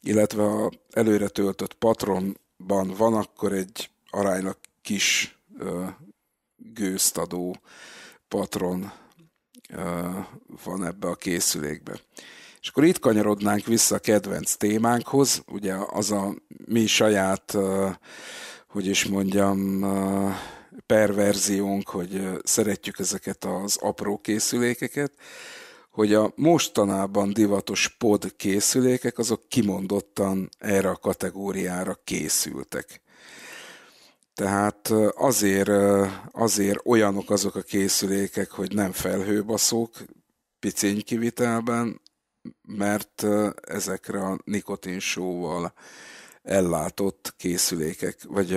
Illetve ha előre töltött patronban van, akkor egy aránylag kis ö, gőztadó patron ö, van ebbe a készülékbe. És akkor itt kanyarodnánk vissza a kedvenc témánkhoz, ugye az a mi saját, ö, hogy is mondjam, ö, perverziónk, hogy szeretjük ezeket az apró készülékeket, hogy a mostanában divatos pod készülékek azok kimondottan erre a kategóriára készültek. Tehát azért, azért olyanok azok a készülékek, hogy nem felhőbaszók picény kivitelben, mert ezekre a nikotinsóval ellátott készülékek, vagy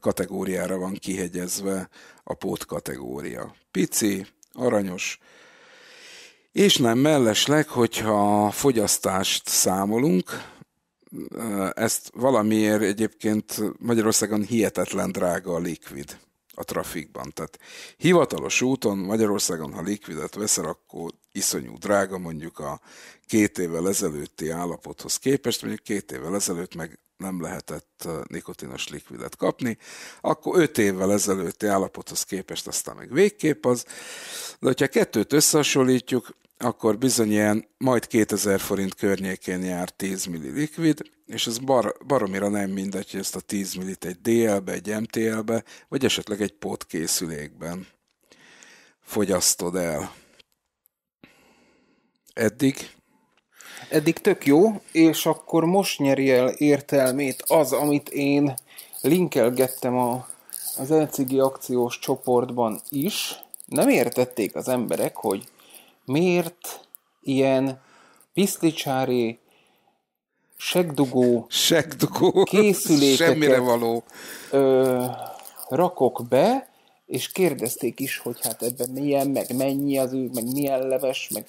kategóriára van kihegyezve a pót kategória. Pici, aranyos, és nem mellesleg, hogyha a fogyasztást számolunk, ezt valamiért egyébként Magyarországon hihetetlen drága a likvid a trafikban. Tehát hivatalos úton Magyarországon, ha likvidet veszel, akkor iszonyú drága mondjuk a két évvel ezelőtti állapothoz képest, mondjuk két évvel ezelőtt meg nem lehetett nikotinos likvidet kapni, akkor 5 évvel ezelőtti állapothoz képest aztán meg végképp az, de hogyha kettőt összehasonlítjuk, akkor bizony ilyen majd 2000 forint környékén jár 10 milli likvid, és ez bar, baromira nem mindegy, hogy ezt a 10 millit egy DL-be, egy MTL-be, vagy esetleg egy pótkészülékben fogyasztod el. Eddig eddig tök jó, és akkor most nyeri el értelmét az, amit én linkelgettem a, az LCG akciós csoportban is. Nem értették az emberek, hogy miért ilyen piszticsári segdugó, segdugó készülékeket semmire való. Ö, rakok be, és kérdezték is, hogy hát ebben milyen, meg mennyi az ő, meg milyen leves, meg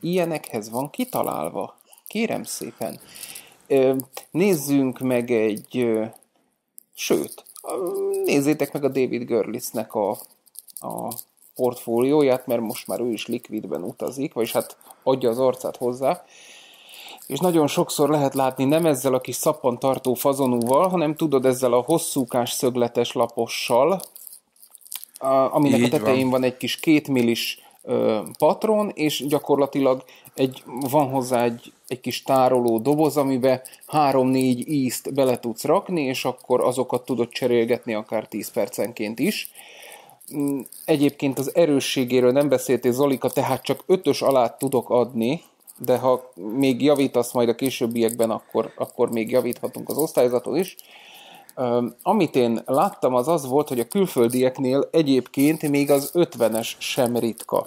ilyenekhez van kitalálva. Kérem szépen. Nézzünk meg egy, sőt, nézzétek meg a David Görlitznek a, a portfólióját, mert most már ő is likvidben utazik, vagyis hát adja az arcát hozzá és nagyon sokszor lehet látni nem ezzel a kis szappan tartó fazonúval, hanem tudod ezzel a hosszúkás szögletes lapossal, aminek Így a tetején van. van egy kis kétmillis patron, és gyakorlatilag egy, van hozzá egy, egy kis tároló doboz, amibe 3-4 ízt bele tudsz rakni, és akkor azokat tudod cserélgetni akár 10 percenként is. Mm, egyébként az erősségéről nem beszéltél, Zolika, tehát csak ötös alá tudok adni, de ha még javítasz majd a későbbiekben, akkor, akkor még javíthatunk az osztályzaton is. Amit én láttam, az az volt, hogy a külföldieknél egyébként még az 50-es sem ritka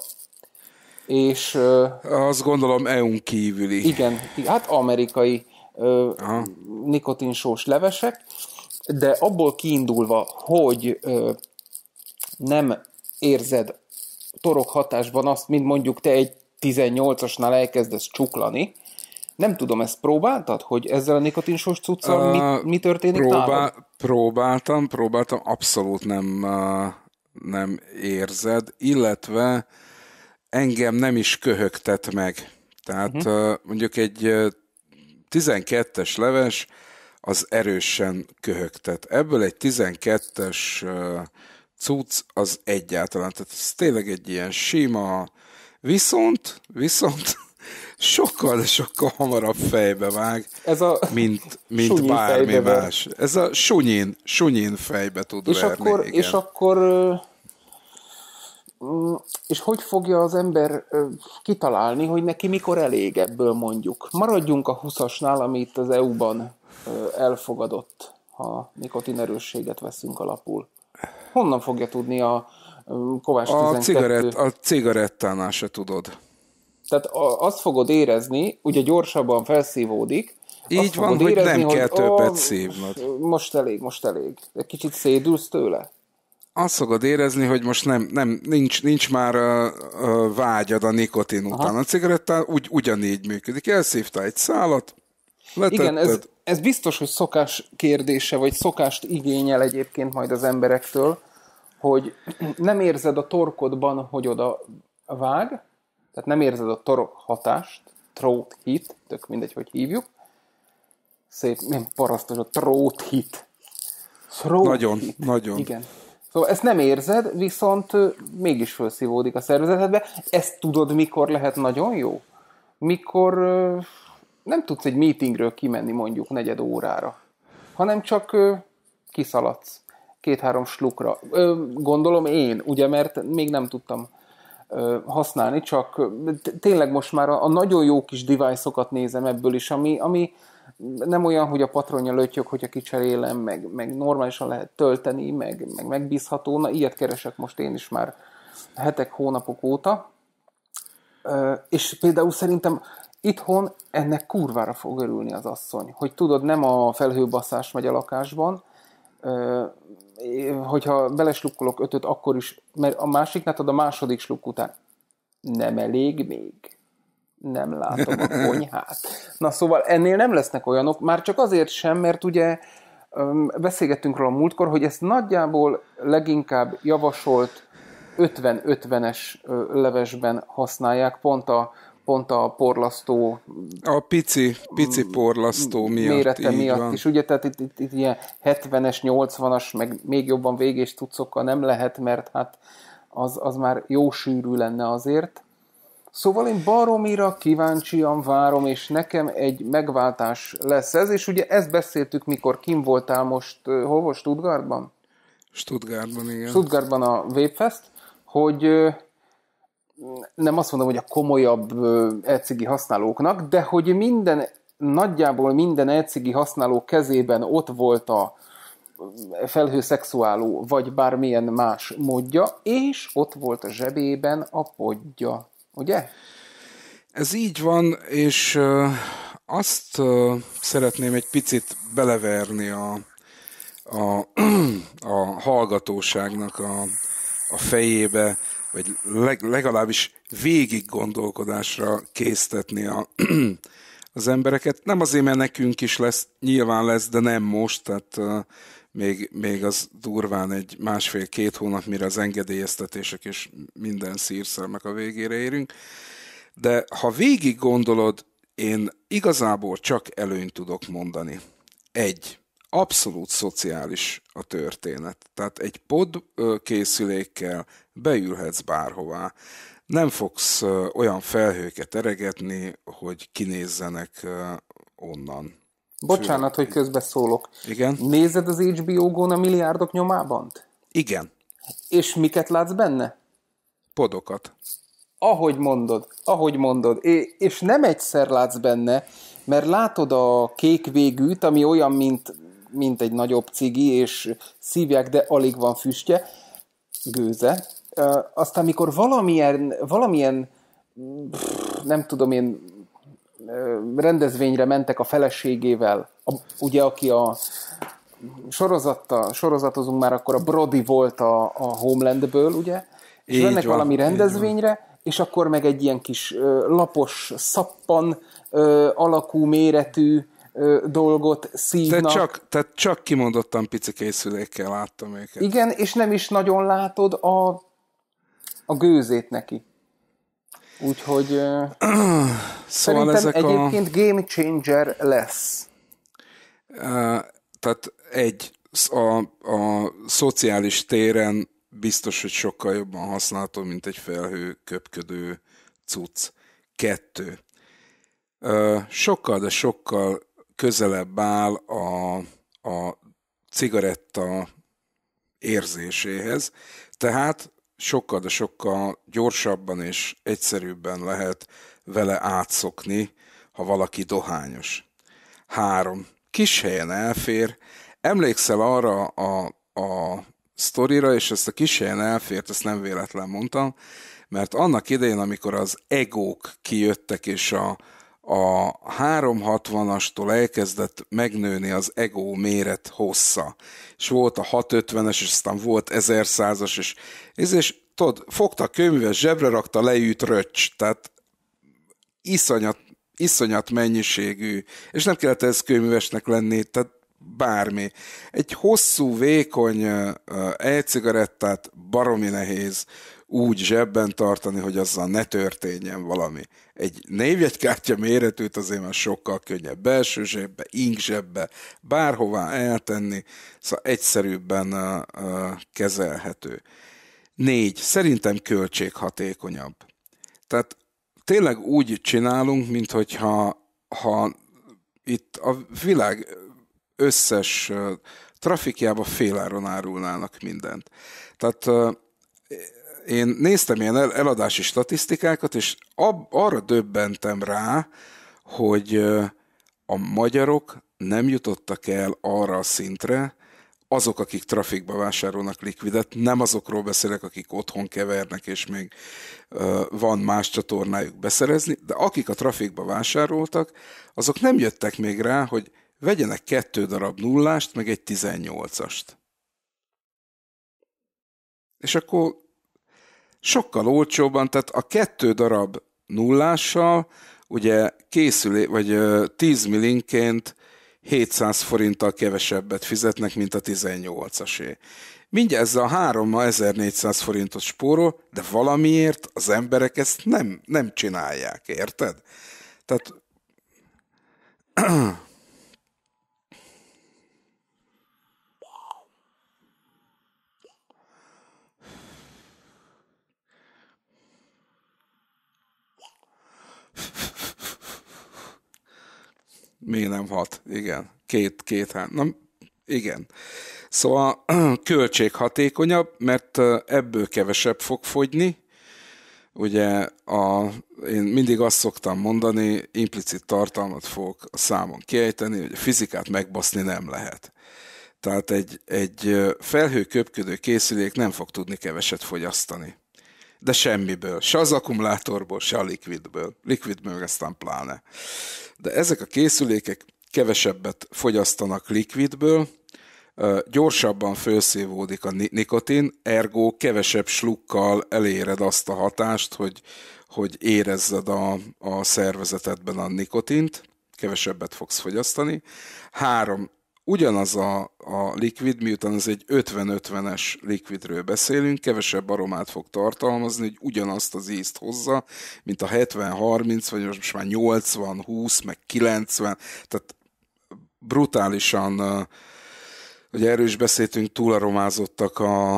és... Azt gondolom EU-n kívüli. Igen, hát amerikai Aha. nikotinsós levesek, de abból kiindulva, hogy nem érzed torok hatásban azt, mint mondjuk te egy 18-asnál elkezdesz csuklani, nem tudom, ezt próbáltad, hogy ezzel a nikotinsós cuccal uh, mi, mi történik próbá- nálad? Próbáltam, próbáltam, abszolút nem, uh, nem érzed, illetve engem nem is köhögtet meg. Tehát uh-huh. mondjuk egy 12-es leves az erősen köhögtet. Ebből egy 12-es cucc az egyáltalán. Tehát ez tényleg egy ilyen sima, viszont, viszont sokkal, de sokkal hamarabb fejbe vág, ez a mint, mint bármi más. Ez a sunyin, sunyin fejbe tud és verni. Akkor, igen. És akkor Mm, és hogy fogja az ember kitalálni, hogy neki mikor elég ebből mondjuk? Maradjunk a 20-asnál, amit itt az EU-ban elfogadott, ha nikotin erősséget veszünk alapul. Honnan fogja tudni a Kovács a 12? Cigarett, a cigarettánál se tudod. Tehát azt fogod érezni, ugye gyorsabban felszívódik, így van, hogy érezni, nem kell hogy, többet oh, szívnod. Most elég, most elég. Egy kicsit szédülsz tőle? azt szokod érezni, hogy most nem, nem nincs, nincs már a, a vágyad a nikotin Aha. után. A cigarettán ugy, ugyanígy működik. Elszívta egy szálat, letetted. Igen, ez, ez biztos, hogy szokás kérdése, vagy szokást igényel egyébként majd az emberektől, hogy nem érzed a torkodban, hogy oda vág, tehát nem érzed a torok hatást, throat hit, tök mindegy, hogy hívjuk. Szép, nem parasztos a throat hit. Throat nagyon, hit. nagyon. Igen. Szóval ezt nem érzed, viszont mégis felszívódik a szervezetedbe. Ezt tudod, mikor lehet nagyon jó? Mikor nem tudsz egy meetingről kimenni mondjuk negyed órára, hanem csak kiszaladsz két-három slukra. Gondolom én, ugye, mert még nem tudtam használni, csak tényleg most már a, nagyon jó kis device-okat nézem ebből is, ami, ami nem olyan, hogy a patronja lötyök, hogyha kicserélem, meg, meg normálisan lehet tölteni, meg, meg megbízható. Na, ilyet keresek most én is már hetek, hónapok óta. És például szerintem itthon ennek kurvára fog örülni az asszony, hogy tudod, nem a felhőbasszás megy a lakásban, hogyha beleslukkolok ötöt, akkor is, mert a másik, tudod, a második sluk után nem elég még nem látom a konyhát. Na szóval ennél nem lesznek olyanok, már csak azért sem, mert ugye beszélgettünk róla múltkor, hogy ezt nagyjából leginkább javasolt 50-50-es levesben használják, pont a, pont a porlasztó... A pici, pici porlasztó miatt. Mérete miatt van. is, ugye, tehát itt, itt, itt ilyen 70-es, 80-as, meg még jobban végés tudszokkal nem lehet, mert hát az, az már jó sűrű lenne azért. Szóval én baromira kíváncsian várom, és nekem egy megváltás lesz ez, és ugye ezt beszéltük, mikor kim voltál most, hol volt, Stuttgartban? Stuttgartban, igen. Stuttgartban a Webfest, hogy nem azt mondom, hogy a komolyabb ecigi használóknak, de hogy minden, nagyjából minden ecigi használó kezében ott volt a felhőszexuáló, vagy bármilyen más módja, és ott volt a zsebében a podja ugye? Ez így van, és azt szeretném egy picit beleverni a, a, a hallgatóságnak a, a fejébe, vagy leg, legalábbis végig gondolkodásra késztetni a, az embereket. Nem azért, mert nekünk is lesz, nyilván lesz, de nem most, tehát még, még az durván egy másfél-két hónap, mire az engedélyeztetések és minden szírszermek a végére érünk. De ha végig gondolod, én igazából csak előnyt tudok mondani. Egy, abszolút szociális a történet. Tehát egy pod készülékkel beülhetsz bárhová. Nem fogsz olyan felhőket eregetni, hogy kinézzenek onnan. Bocsánat, Fő. hogy közbeszólok. Igen. Nézed az HBO gón a milliárdok nyomában? Igen. És miket látsz benne? Podokat. Ahogy mondod, ahogy mondod. É, és nem egyszer látsz benne, mert látod a kék végűt, ami olyan, mint, mint egy nagyobb cigi, és szívják, de alig van füstje, gőze. Aztán, amikor valamilyen, valamilyen pff, nem tudom én, rendezvényre mentek a feleségével, a, ugye aki a sorozatta, sorozatozunk már, akkor a Brody volt a, a Homelandből, ugye? És így mennek van, valami rendezvényre, és akkor meg egy ilyen kis ö, lapos, szappan ö, alakú, méretű ö, dolgot szívnak. Tehát csak, te csak kimondottan pici készülékkel láttam őket. Igen, és nem is nagyon látod a, a gőzét neki. Úgyhogy szóval szerintem ezek egyébként a... game changer lesz. Tehát egy, a, a szociális téren biztos, hogy sokkal jobban használható, mint egy felhő köpködő cucc. Kettő. Sokkal, de sokkal közelebb áll a, a cigaretta érzéséhez. Tehát sokkal, de sokkal gyorsabban és egyszerűbben lehet vele átszokni, ha valaki dohányos. Három. Kis helyen elfér. Emlékszel arra a, a sztorira, és ezt a kis helyen elfért, ezt nem véletlen mondtam, mert annak idején, amikor az egók kijöttek, és a, a 360-astól elkezdett megnőni az ego méret hossza, és volt a 650-es, és aztán volt 1100-as, és, és, és tudod, fogta a könyvet, zsebre rakta, leült röcs, tehát iszonyat, iszonyat mennyiségű, és nem kellett ez könyvesnek lenni, tehát bármi. Egy hosszú, vékony e-cigarettát baromi nehéz úgy zsebben tartani, hogy azzal ne történjen valami. Egy névjegykártya méretűt azért már sokkal könnyebb belső zsebbe, ink zsebbe, bárhová eltenni, szóval egyszerűbben uh, kezelhető. Négy, szerintem költséghatékonyabb. Tehát tényleg úgy csinálunk, mint hogyha ha itt a világ összes trafikjába féláron árulnának mindent. Tehát én néztem ilyen eladási statisztikákat, és ab, arra döbbentem rá, hogy a magyarok nem jutottak el arra a szintre, azok, akik trafikba vásárolnak likvidet, nem azokról beszélek, akik otthon kevernek, és még van más csatornájuk beszerezni, de akik a trafikba vásároltak, azok nem jöttek még rá, hogy vegyenek kettő darab nullást, meg egy 18-ast. És akkor sokkal olcsóbban, tehát a kettő darab nullással, ugye készül, vagy 10 millinként 700 forinttal kevesebbet fizetnek, mint a 18-asé. Mindjárt ezzel a ma 1400 forintot spórol, de valamiért az emberek ezt nem, nem csinálják, érted? Tehát Még nem hat, igen. Két, két hát. Na, igen. Szóval költséghatékonyabb, mert ebből kevesebb fog fogyni. Ugye a, én mindig azt szoktam mondani, implicit tartalmat fogok a számon kiejteni, hogy a fizikát megbaszni nem lehet. Tehát egy, egy felhőköpködő készülék nem fog tudni keveset fogyasztani de semmiből. Se az akkumulátorból, se a likvidből. Likvidből aztán pláne. De ezek a készülékek kevesebbet fogyasztanak likvidből, gyorsabban felszívódik a nikotin, ergo kevesebb slukkal eléred azt a hatást, hogy, hogy érezzed a, a szervezetedben a nikotint, kevesebbet fogsz fogyasztani. Három, ugyanaz a, a likvid, miután ez egy 50-50-es likvidről beszélünk, kevesebb aromát fog tartalmazni, hogy ugyanazt az ízt hozza, mint a 70-30, vagy most már 80-20, meg 90, tehát brutálisan ugye erről is beszéltünk, túlaromázottak a,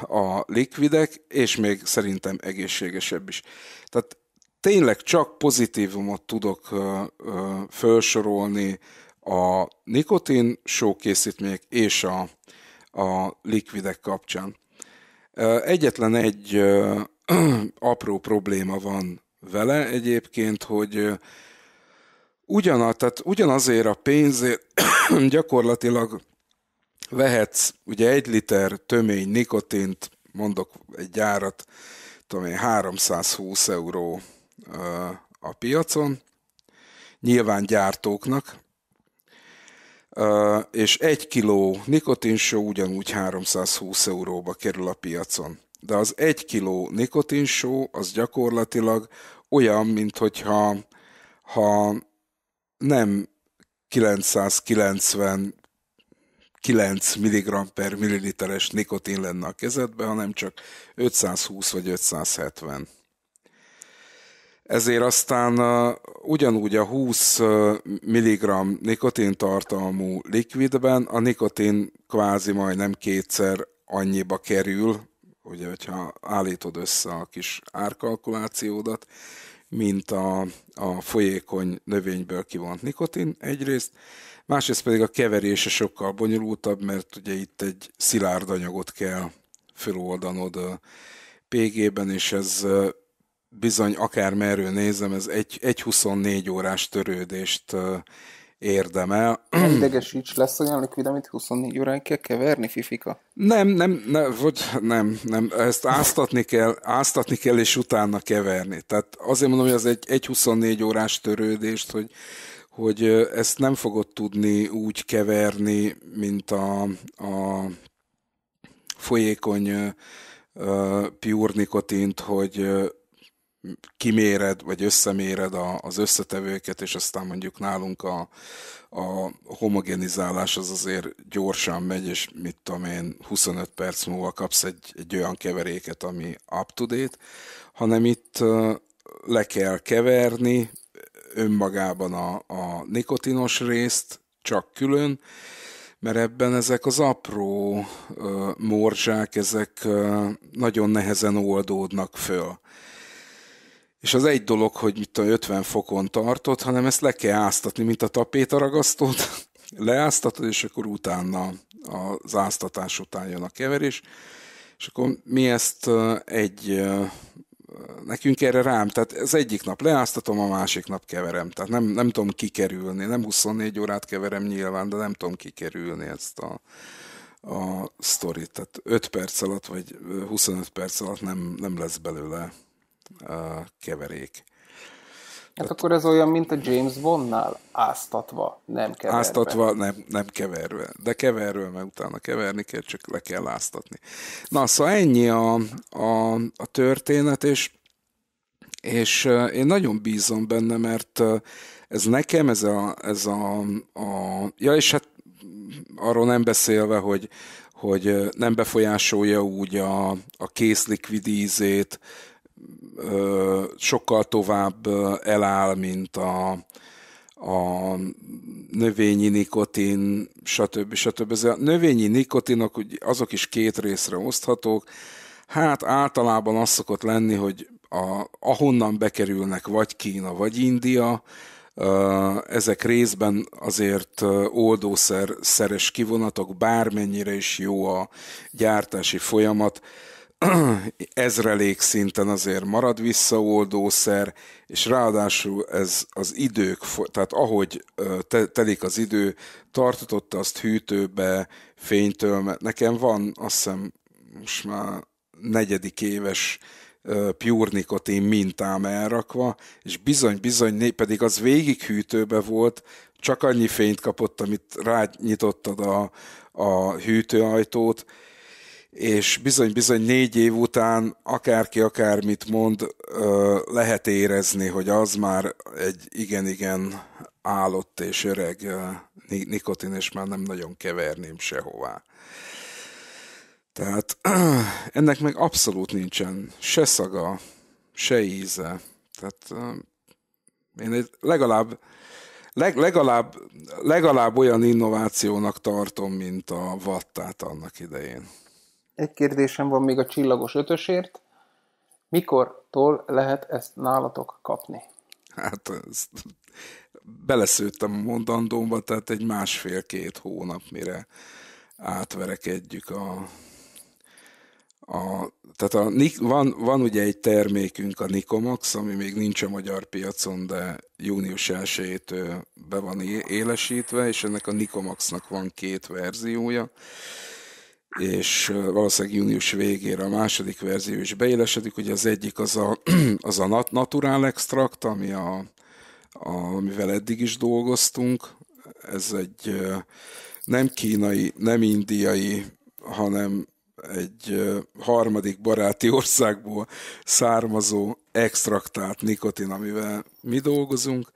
a likvidek, és még szerintem egészségesebb is. Tehát tényleg csak pozitívumot tudok ö, ö, felsorolni a nikotin sókészítmények és a, a likvidek kapcsán. Egyetlen egy ö, ö, apró probléma van vele egyébként, hogy ugyanaz, tehát ugyanazért a pénzért gyakorlatilag vehetsz ugye egy liter tömény nikotint, mondok egy gyárat, tudom én, 320 euró a piacon, nyilván gyártóknak, és egy kiló nikotinsó ugyanúgy 320 euróba kerül a piacon. De az egy kiló nikotinsó az gyakorlatilag olyan, mint hogyha ha nem 990 9 mg per milliliteres nikotin lenne a kezedben, hanem csak 520 vagy 570 ezért aztán ugyanúgy a 20 mg nikotintartalmú likvidben a nikotin kvázi majdnem kétszer annyiba kerül, ugye, hogyha állítod össze a kis árkalkulációdat, mint a, a folyékony növényből kivont nikotin egyrészt, másrészt pedig a keverése sokkal bonyolultabb, mert ugye itt egy szilárd anyagot kell föloldanod PG-ben, és ez bizony akár merő nézem, ez egy, egy 24 órás törődést érdemel. Nem idegesíts, lesz olyan likvid, amit 24 óráig kell keverni, fifika? Nem, nem, nem, vagy nem, nem, ezt áztatni kell, áztatni kell, és utána keverni. Tehát azért mondom, hogy az egy, egy 24 órás törődést, hogy, hogy ezt nem fogod tudni úgy keverni, mint a, a folyékony uh, pure nikotint, hogy kiméred, vagy összeméred a, az összetevőket, és aztán mondjuk nálunk a, a homogenizálás az azért gyorsan megy, és mit tudom én, 25 perc múlva kapsz egy, egy olyan keveréket, ami up-to-date, hanem itt le kell keverni önmagában a, a nikotinos részt, csak külön, mert ebben ezek az apró uh, morzsák, ezek uh, nagyon nehezen oldódnak föl és az egy dolog, hogy mit a 50 fokon tartott, hanem ezt le kell áztatni, mint a tapétaragasztót, leáztatod, és akkor utána az áztatás után jön a keverés, és akkor mi ezt egy, nekünk erre rám, tehát az egyik nap leáztatom, a másik nap keverem, tehát nem, nem tudom kikerülni, nem 24 órát keverem nyilván, de nem tudom kikerülni ezt a, a sztorit, tehát 5 perc alatt, vagy 25 perc alatt nem, nem lesz belőle a keverék. Hát Tehát, akkor ez olyan, mint a James Bondnál, áztatva, nem keverve. Áztatva, nem, nem keverve. De keverve, mert utána keverni kell, csak le kell áztatni. Na, szóval ennyi a, a, a történet, és, és én nagyon bízom benne, mert ez nekem, ez a, ez a, a ja, és hát arról nem beszélve, hogy, hogy nem befolyásolja úgy a, a kész likvidízét, sokkal tovább eláll, mint a, a növényi nikotin, stb. stb. Ez a növényi nikotinok azok is két részre oszthatók. Hát általában az szokott lenni, hogy a, ahonnan bekerülnek vagy Kína, vagy India, ezek részben azért oldószer szeres kivonatok, bármennyire is jó a gyártási folyamat, ezrelék szinten azért marad visszaoldószer, és ráadásul ez az idők, tehát ahogy te, telik az idő, tartotta azt hűtőbe, fénytől, mert nekem van, azt hiszem, most már negyedik éves pure nikotin mintám elrakva, és bizony-bizony, pedig az végig hűtőbe volt, csak annyi fényt kapott, amit rányitottad a, a hűtőajtót, és bizony-bizony négy év után akárki akármit mond, lehet érezni, hogy az már egy igen-igen állott és öreg nikotin, és már nem nagyon keverném sehová. Tehát ennek meg abszolút nincsen se szaga, se íze. Tehát én legalább, leg, legalább, legalább olyan innovációnak tartom, mint a vattát annak idején. Egy kérdésem van még a csillagos ötösért. Mikortól lehet ezt nálatok kapni? Hát ezt beleszőttem a mondandómba, tehát egy másfél-két hónap, mire átverekedjük a, a, tehát a, van, van ugye egy termékünk, a Nikomax, ami még nincs a magyar piacon, de június 1 be van élesítve, és ennek a Nikomaxnak van két verziója és valószínűleg június végére a második verzió is beélesedik. Ugye az egyik az a, az a nat- Natural Extract, ami a, a, amivel eddig is dolgoztunk. Ez egy nem kínai, nem indiai, hanem egy harmadik baráti országból származó extraktált nikotin, amivel mi dolgozunk,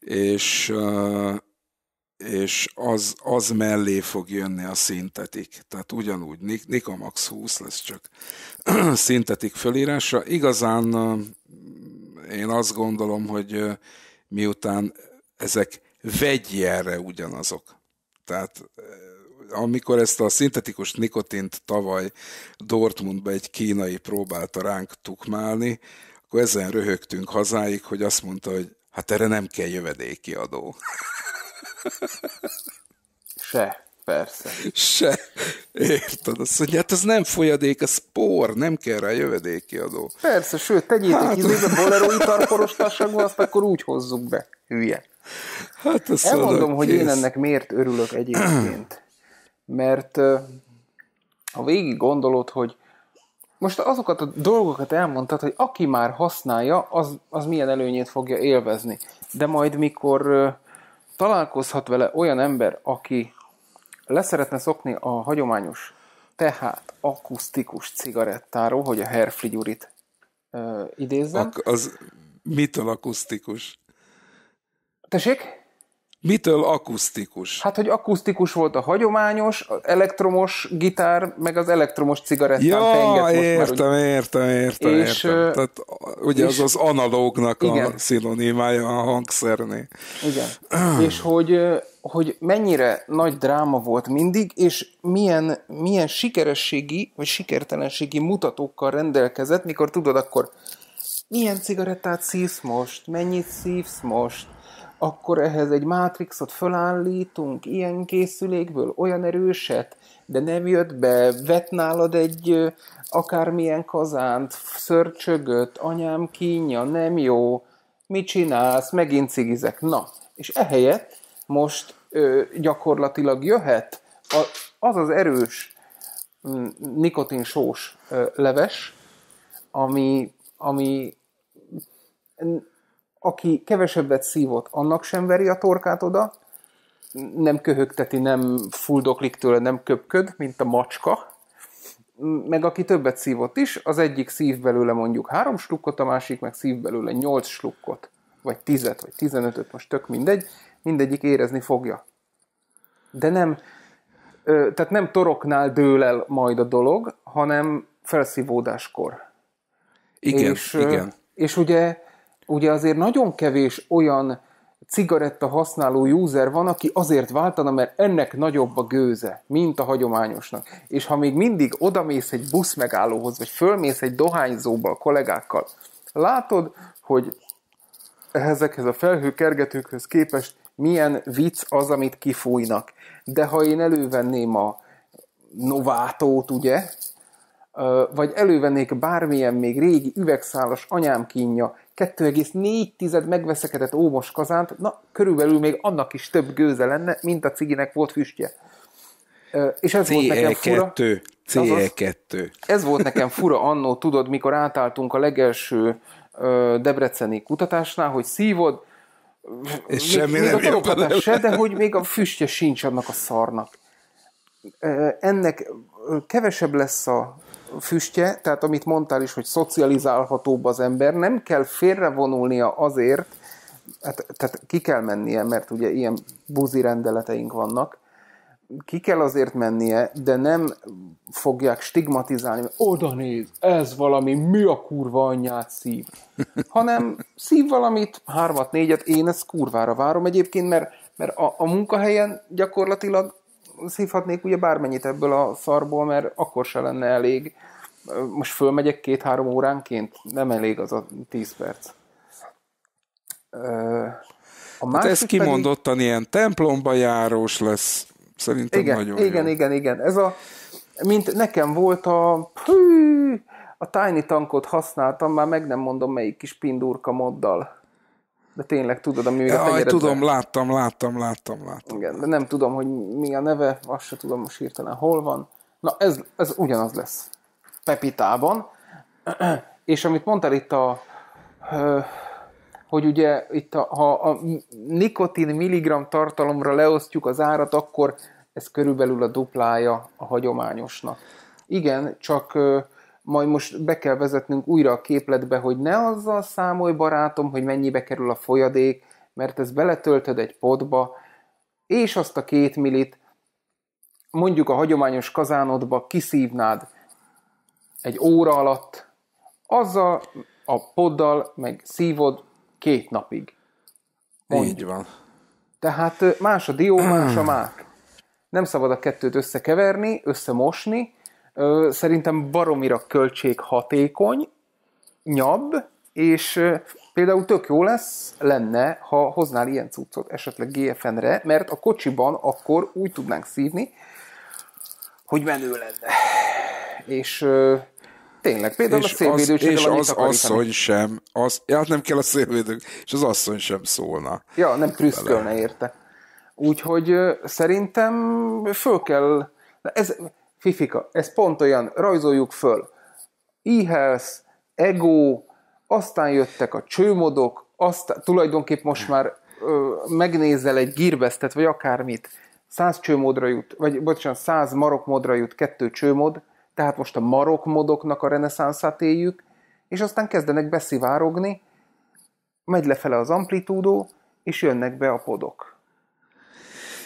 és és az, az mellé fog jönni a szintetik. Tehát ugyanúgy Nik- Nikamax 20 lesz csak szintetik fölírása. Igazán én azt gondolom, hogy miután ezek vegyjelre ugyanazok. Tehát amikor ezt a szintetikus nikotint tavaly Dortmundba egy kínai próbálta ránk tukmálni, akkor ezen röhögtünk hazáig, hogy azt mondta, hogy hát erre nem kell jövedéki adó. Se, persze. Se. Érted? Azt mondja, hát ez nem folyadék, ez por, nem kell rá jövedéki adó. Persze, sőt, tegyétek hát... izébe bolerói tarporos tassakba, azt akkor úgy hozzuk be. Hülye. Hát ez Elmondom, oda, hogy kész. én ennek miért örülök egyébként. Mert ha végig gondolod, hogy most azokat a dolgokat elmondtad, hogy aki már használja, az, az milyen előnyét fogja élvezni. De majd mikor találkozhat vele olyan ember, aki leszeretne szokni a hagyományos, tehát akusztikus cigarettáról, hogy a Herfli Gyurit idézzem. Ak- az mitől akusztikus? Tessék? Mitől akusztikus? Hát, hogy akusztikus volt a hagyományos, elektromos gitár, meg az elektromos cigarettán ja, penget most értem, már, értem, értem, és, értem. Tehát, ugye és, az az analógnak igen. a szinonimája a hangszerné. Igen. és hogy, hogy mennyire nagy dráma volt mindig, és milyen, milyen sikerességi, vagy sikertelenségi mutatókkal rendelkezett, mikor tudod, akkor milyen cigarettát szívsz most, mennyit szívsz most, akkor ehhez egy mátrixot fölállítunk, ilyen készülékből, olyan erőset, de nem jött be, vett nálad egy akármilyen kazánt, szörcsögöt, anyám kínja, nem jó, mit csinálsz, megint cigizek, na. És ehelyett most ö, gyakorlatilag jöhet a, az az erős mm, nikotinsós leves, ami, ami aki kevesebbet szívott, annak sem veri a torkát oda, nem köhögteti, nem fuldoklik tőle, nem köpköd, mint a macska, meg aki többet szívott is, az egyik szív belőle mondjuk három slukkot, a másik meg szív belőle nyolc slukkot, vagy tizet, vagy tizenötöt, most tök mindegy, mindegyik érezni fogja. De nem, tehát nem toroknál dől el majd a dolog, hanem felszívódáskor. Igen, és, igen. És ugye ugye azért nagyon kevés olyan cigaretta használó user van, aki azért váltana, mert ennek nagyobb a gőze, mint a hagyományosnak. És ha még mindig odamész egy busz megállóhoz, vagy fölmész egy dohányzóba a kollégákkal, látod, hogy ezekhez a felhőkergetőkhöz képest milyen vicc az, amit kifújnak. De ha én elővenném a novátót, ugye, vagy elővennék bármilyen még régi üvegszálas anyám kínja, 2,4 megveszekedett ómos kazánt, na, körülbelül még annak is több gőze lenne, mint a ciginek volt füstje. És ez CE2, volt nekem fura. CE2. E ez volt nekem fura annó, tudod, mikor átálltunk a legelső debreceni kutatásnál, hogy szívod, és még, semmi még nem a se, de hogy még a füstje sincs annak a szarnak. Ennek kevesebb lesz a füstje, tehát amit mondtál is, hogy szocializálhatóbb az ember, nem kell félrevonulnia azért, hát, tehát ki kell mennie, mert ugye ilyen buzi rendeleteink vannak, ki kell azért mennie, de nem fogják stigmatizálni, hogy oda néz, ez valami, mi a kurva anyját szív. Hanem szív valamit, hármat, négyet, én ezt kurvára várom egyébként, mert, mert a, a munkahelyen gyakorlatilag szívhatnék ugye bármennyit ebből a szarból, mert akkor se lenne elég. Most fölmegyek két-három óránként, nem elég az a tíz perc. A hát ez kimondottan pedig... ilyen templomba járós lesz. Szerintem igen, nagyon igen, jó. igen, igen. Ez a, mint nekem volt a, a Tiny Tankot használtam, már meg nem mondom melyik kis pindurka moddal de tényleg tudod, ami még a tenyeret... Tudom, láttam, láttam, láttam, láttam. Igen, de nem tudom, hogy mi a neve, azt se tudom most hirtelen hol van. Na, ez, ez ugyanaz lesz. Pepitában. És amit mondtál itt a... Hogy ugye itt, a, ha a nikotin milligram tartalomra leosztjuk az árat, akkor ez körülbelül a duplája a hagyományosnak. Igen, csak majd most be kell vezetnünk újra a képletbe, hogy ne azzal számolj barátom, hogy mennyibe kerül a folyadék, mert ezt beletöltöd egy potba, és azt a két milit mondjuk a hagyományos kazánodba kiszívnád egy óra alatt, azzal a poddal meg szívod két napig. Mondjuk. Így van. Tehát más a dió, más a mák. Nem szabad a kettőt összekeverni, összemosni, ö, szerintem baromira költséghatékony, nyabb, és ö, például tök jó lesz, lenne, ha hoznál ilyen cuccot esetleg GFN-re, mert a kocsiban akkor úgy tudnánk szívni, hogy menő lenne. És ö, Tényleg, például és a szélvédőt És az asszony sem, az, ja, hát nem kell a szélvédő, és az asszony sem szólna. Ja, nem prüszkölne érte. Úgyhogy szerintem föl kell, ez, Fifika, ez pont olyan, rajzoljuk föl. E-health, ego, aztán jöttek a csőmodok, azt tulajdonképp most már ö, megnézel egy gírbesztet, vagy akármit, száz csőmodra jut, vagy bocsánat, száz marokmodra jut kettő csőmod, tehát most a marokmodoknak a reneszánszát éljük, és aztán kezdenek beszivárogni, megy lefele az amplitúdó, és jönnek be a podok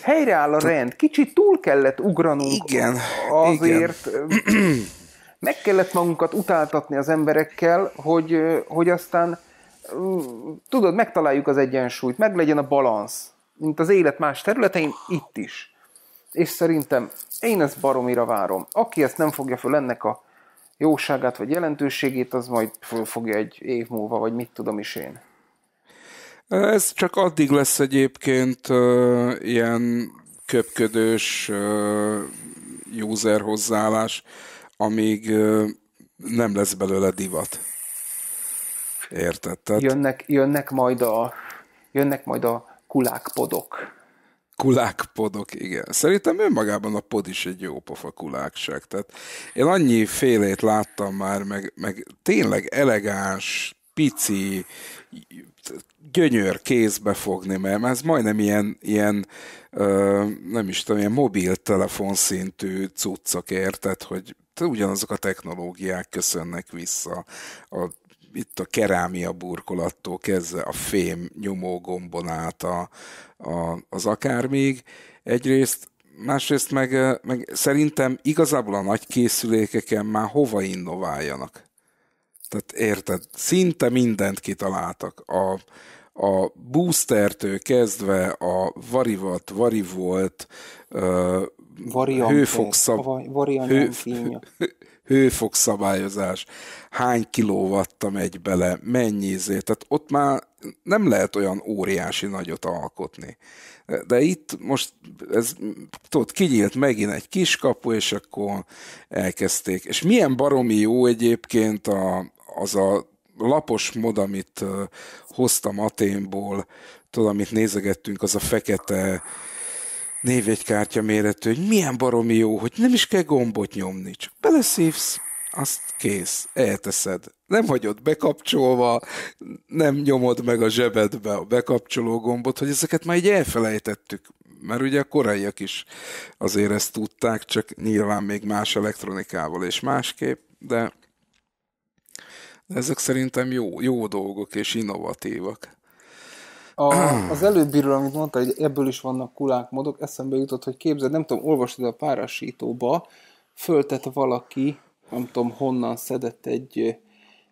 helyreáll a rend. Kicsit túl kellett ugranunk igen, azért. Igen. Meg kellett magunkat utáltatni az emberekkel, hogy, hogy aztán tudod, megtaláljuk az egyensúlyt, meg legyen a balansz, mint az élet más területein, itt is. És szerintem én ezt baromira várom. Aki ezt nem fogja föl ennek a jóságát vagy jelentőségét, az majd föl fogja egy év múlva, vagy mit tudom is én. Ez csak addig lesz egyébként uh, ilyen köpködős uh, user hozzáállás, amíg uh, nem lesz belőle divat. Érted? Tehát... Jönnek, jönnek, majd a, jönnek majd a kulákpodok. Kulákpodok, igen. Szerintem önmagában a pod is egy jó pofa kulákság. Tehát én annyi félét láttam már, meg, meg tényleg elegáns, pici, gyönyör kézbe fogni, mert ez majdnem ilyen, ilyen ö, nem is tudom, ilyen mobiltelefon szintű cuccok érted, hogy ugyanazok a technológiák köszönnek vissza a itt a kerámia burkolattól kezdve a fém gombon át a, a, az akármíg. Egyrészt, másrészt meg, meg szerintem igazából a nagy készülékeken már hova innováljanak? Tehát érted, szinte mindent kitaláltak. A, a boostertől kezdve a varivat, varivolt, uh, hőfokszab... hő, hőfokszabályozás, hány kilovatta megy bele, mennyi zé, tehát ott már nem lehet olyan óriási nagyot alkotni. De itt most ez, tudod, kinyílt megint egy kiskapu, és akkor elkezdték. És milyen baromi jó egyébként a, az a lapos mod, amit hoztam Aténból, tudom, amit nézegettünk, az a fekete névjegykártya méretű, hogy milyen baromi jó, hogy nem is kell gombot nyomni, csak beleszívsz, azt kész, elteszed. Nem hagyod bekapcsolva, nem nyomod meg a zsebedbe a bekapcsoló gombot, hogy ezeket már így elfelejtettük, mert ugye a koraiak is azért ezt tudták, csak nyilván még más elektronikával és másképp, de de ezek szerintem jó, jó dolgok és innovatívak. A, az előbbiről, amit mondta, hogy ebből is vannak kulák modok, eszembe jutott, hogy képzeld, nem tudom, olvastad a párásítóba, föltett valaki, nem tudom honnan szedett egy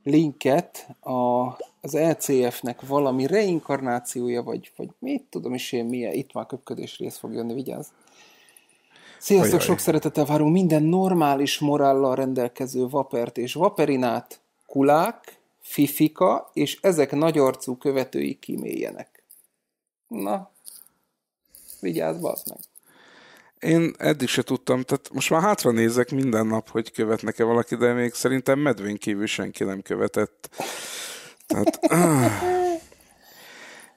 linket a, az LCF-nek e valami reinkarnációja, vagy, vagy mit tudom is én milyen, itt már köpködés rész fog jönni, vigyázz. Sziasztok, Ajaj. sok szeretettel várunk minden normális morállal rendelkező vapert és vaperinát, kulák, fifika és ezek nagyarcú követői kiméljenek. Na, vigyázz, bazd meg. Én eddig se tudtam, tehát most már hátra nézek minden nap, hogy követnek-e valaki, de még szerintem medvén kívül senki nem követett. Tehát,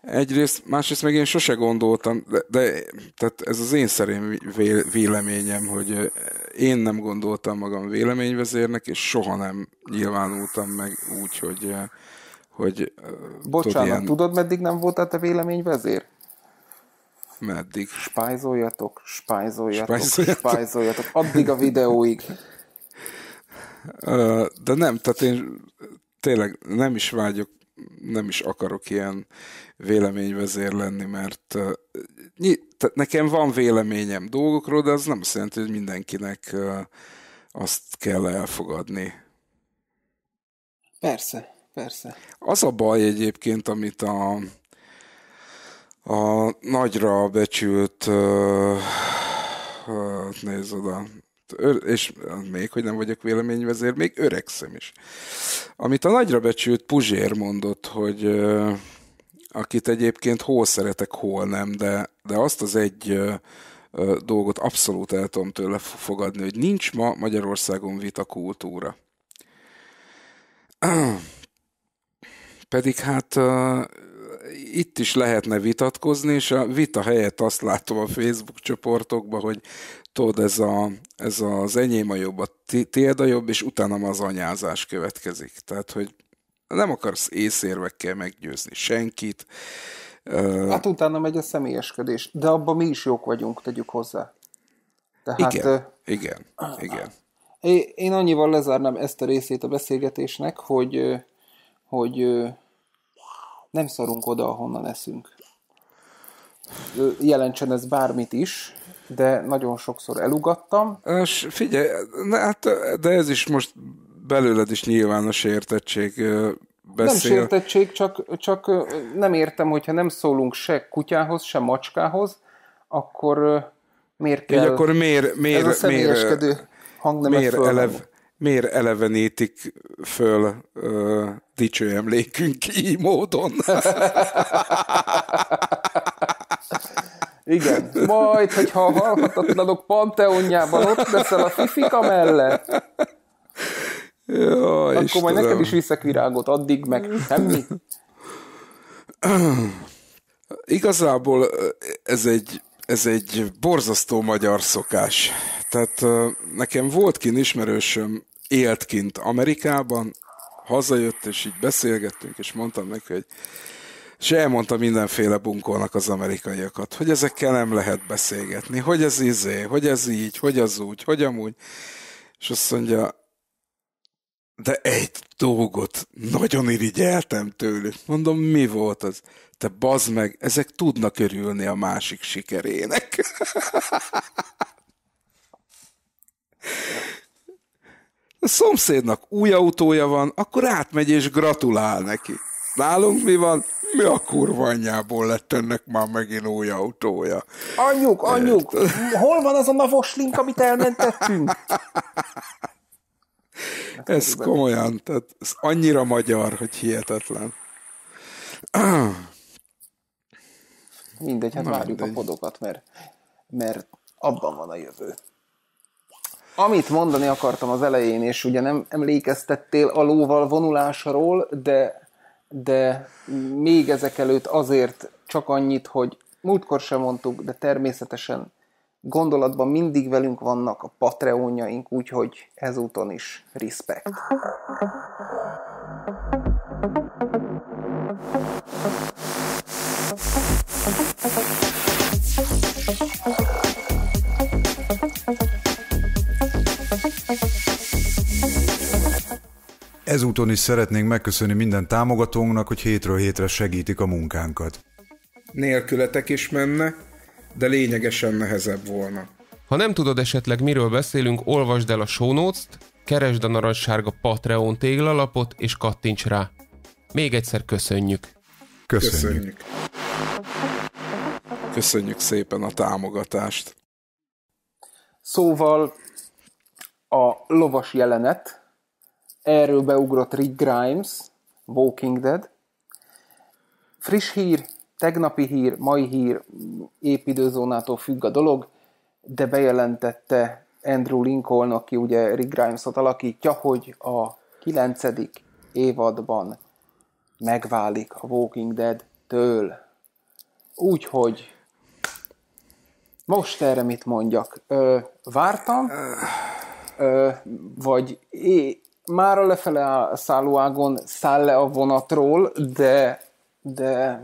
Egyrészt, másrészt meg én sose gondoltam, de, de tehát ez az én szerém véleményem, hogy én nem gondoltam magam véleményvezérnek, és soha nem nyilvánultam meg úgy, hogy... hogy Bocsánat, tudod, ilyen... tudod meddig nem voltál te véleményvezér? Meddig? Spájzoljatok, spájzoljatok, spájzoljatok, spájzoljatok addig a videóig. De nem, tehát én tényleg nem is vágyok, nem is akarok ilyen véleményvezér lenni, mert tehát nekem van véleményem dolgokról, de az nem azt jelenti, hogy mindenkinek azt kell elfogadni. Persze, persze. Az a baj egyébként, amit a, a nagyra becsült nézd oda, és még, hogy nem vagyok véleményvezér, még öregszem is. Amit a nagyra becsült Puzsér mondott, hogy akit egyébként hol szeretek, hol nem, de, de azt az egy dolgot abszolút el tudom tőle fogadni, hogy nincs ma Magyarországon vita kultúra. Pedig hát itt is lehetne vitatkozni, és a vita helyett azt látom a Facebook csoportokban, hogy tudod, ez, a, ez az enyém a jobb, a tiéd a jobb, és utána az anyázás következik. Tehát, hogy nem akarsz észérvekkel meggyőzni senkit. Hát utána megy a személyeskedés, de abban mi is jók vagyunk, tegyük hozzá. Tehát, igen, uh, igen, uh, igen. Én annyival lezárnám ezt a részét a beszélgetésnek, hogy, hogy nem szarunk oda, ahonnan eszünk. Jelentsen ez bármit is, de nagyon sokszor elugattam. És figyelj, hát, de ez is most belőled is nyilván a sértettség beszél. Nem sértettség, csak, csak nem értem, hogyha nem szólunk se kutyához, se macskához, akkor miért kell... Így akkor miért, miért, ez a miért, nem miért, elev, miért elevenítik föl ö, dicső emlékünk így módon? Igen. Majd, hogyha a halhatatlanok panteonjában ott leszel a fifika mellett. Ja, Akkor Istenem. majd neked is viszek virágot, addig meg semmi. Igazából ez egy, ez egy borzasztó magyar szokás. Tehát nekem volt kint ismerősöm, élt kint Amerikában, hazajött, és így beszélgettünk, és mondtam neki, hogy és elmondta mindenféle bunkónak az amerikaiakat, hogy ezekkel nem lehet beszélgetni, hogy ez izé, hogy ez így, hogy az úgy, hogy amúgy. És azt mondja, de egy dolgot nagyon irigyeltem tőlük. Mondom, mi volt az? Te bazd meg, ezek tudnak örülni a másik sikerének. A szomszédnak új autója van, akkor átmegy és gratulál neki. Nálunk mi van? Mi a kurva anyjából lett ennek már megint új autója? Anyjuk, anyjuk, hol van az a navos link, amit elmentettünk? ez komolyan, tehát ez annyira magyar, hogy hihetetlen. Mindegy, hát Na, várjuk mindegy. a podokat, mert, mert abban van a jövő. Amit mondani akartam az elején, és ugye nem emlékeztettél a lóval vonulásról, de, de még ezek előtt azért csak annyit, hogy múltkor sem mondtuk, de természetesen gondolatban mindig velünk vannak a Patreonjaink, úgyhogy ezúton is respekt. Ezúton is szeretnénk megköszönni minden támogatónknak, hogy hétről hétre segítik a munkánkat. Nélkületek is menne, de lényegesen nehezebb volna. Ha nem tudod esetleg miről beszélünk, olvasd el a show notes-t, keresd a narancssárga Patreon téglalapot és kattints rá. Még egyszer köszönjük! Köszönjük! Köszönjük szépen a támogatást! Szóval a lovas jelenet, erről beugrott Rick Grimes, Walking Dead. Friss hír, tegnapi hír, mai hír, épp időzónától függ a dolog, de bejelentette Andrew Lincoln, aki ugye Rick Grimes-ot alakítja, hogy a kilencedik évadban megválik a Walking Dead-től. Úgyhogy most erre mit mondjak? Ö, vártam, ö, vagy é, már a lefele szálló ágon száll le a vonatról, de, de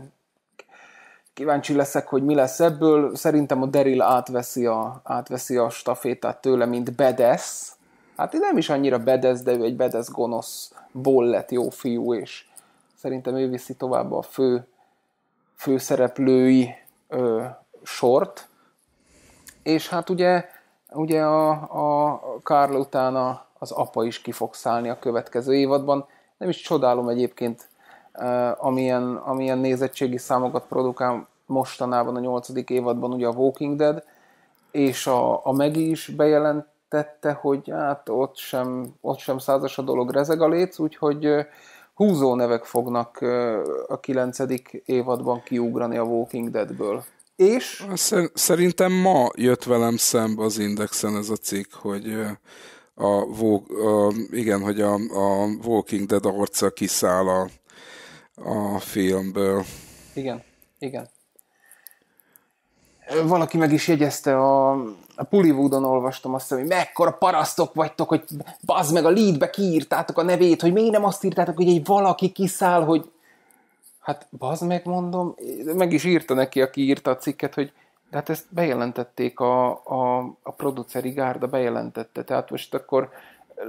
Kíváncsi leszek, hogy mi lesz ebből. Szerintem a Deril átveszi a, átveszi a stafétát tőle, mint Bedesz. Hát nem is annyira Bedesz, de ő egy Bedesz gonosz bollett jó fiú, és szerintem ő viszi tovább a fő, fő szereplői ö, sort. És hát ugye, ugye a, a Karl utána az apa is ki fog szállni a következő évadban. Nem is csodálom egyébként Eh, amilyen, amilyen nézettségi számokat produkál mostanában a nyolcadik évadban ugye a Walking Dead, és a, a Megi is bejelentette, hogy hát ott sem, ott sem százas a dolog rezeg a léc, úgyhogy eh, húzó nevek fognak eh, a kilencedik évadban kiugrani a Walking Deadből. És? Szerintem ma jött velem szembe az Indexen ez a cikk, hogy a, a, igen, hogy a, a Walking Dead arca kiszáll a a filmből. Igen, igen. Valaki meg is jegyezte, a, a Pullywoodon olvastam azt, hogy mekkora parasztok vagytok, hogy bazd meg a leadbe kiírtátok a nevét, hogy miért nem azt írtátok, hogy egy valaki kiszáll, hogy hát bazd meg mondom, meg is írta neki, aki írta a cikket, hogy de hát ezt bejelentették, a, a, a produceri gárda bejelentette, tehát most akkor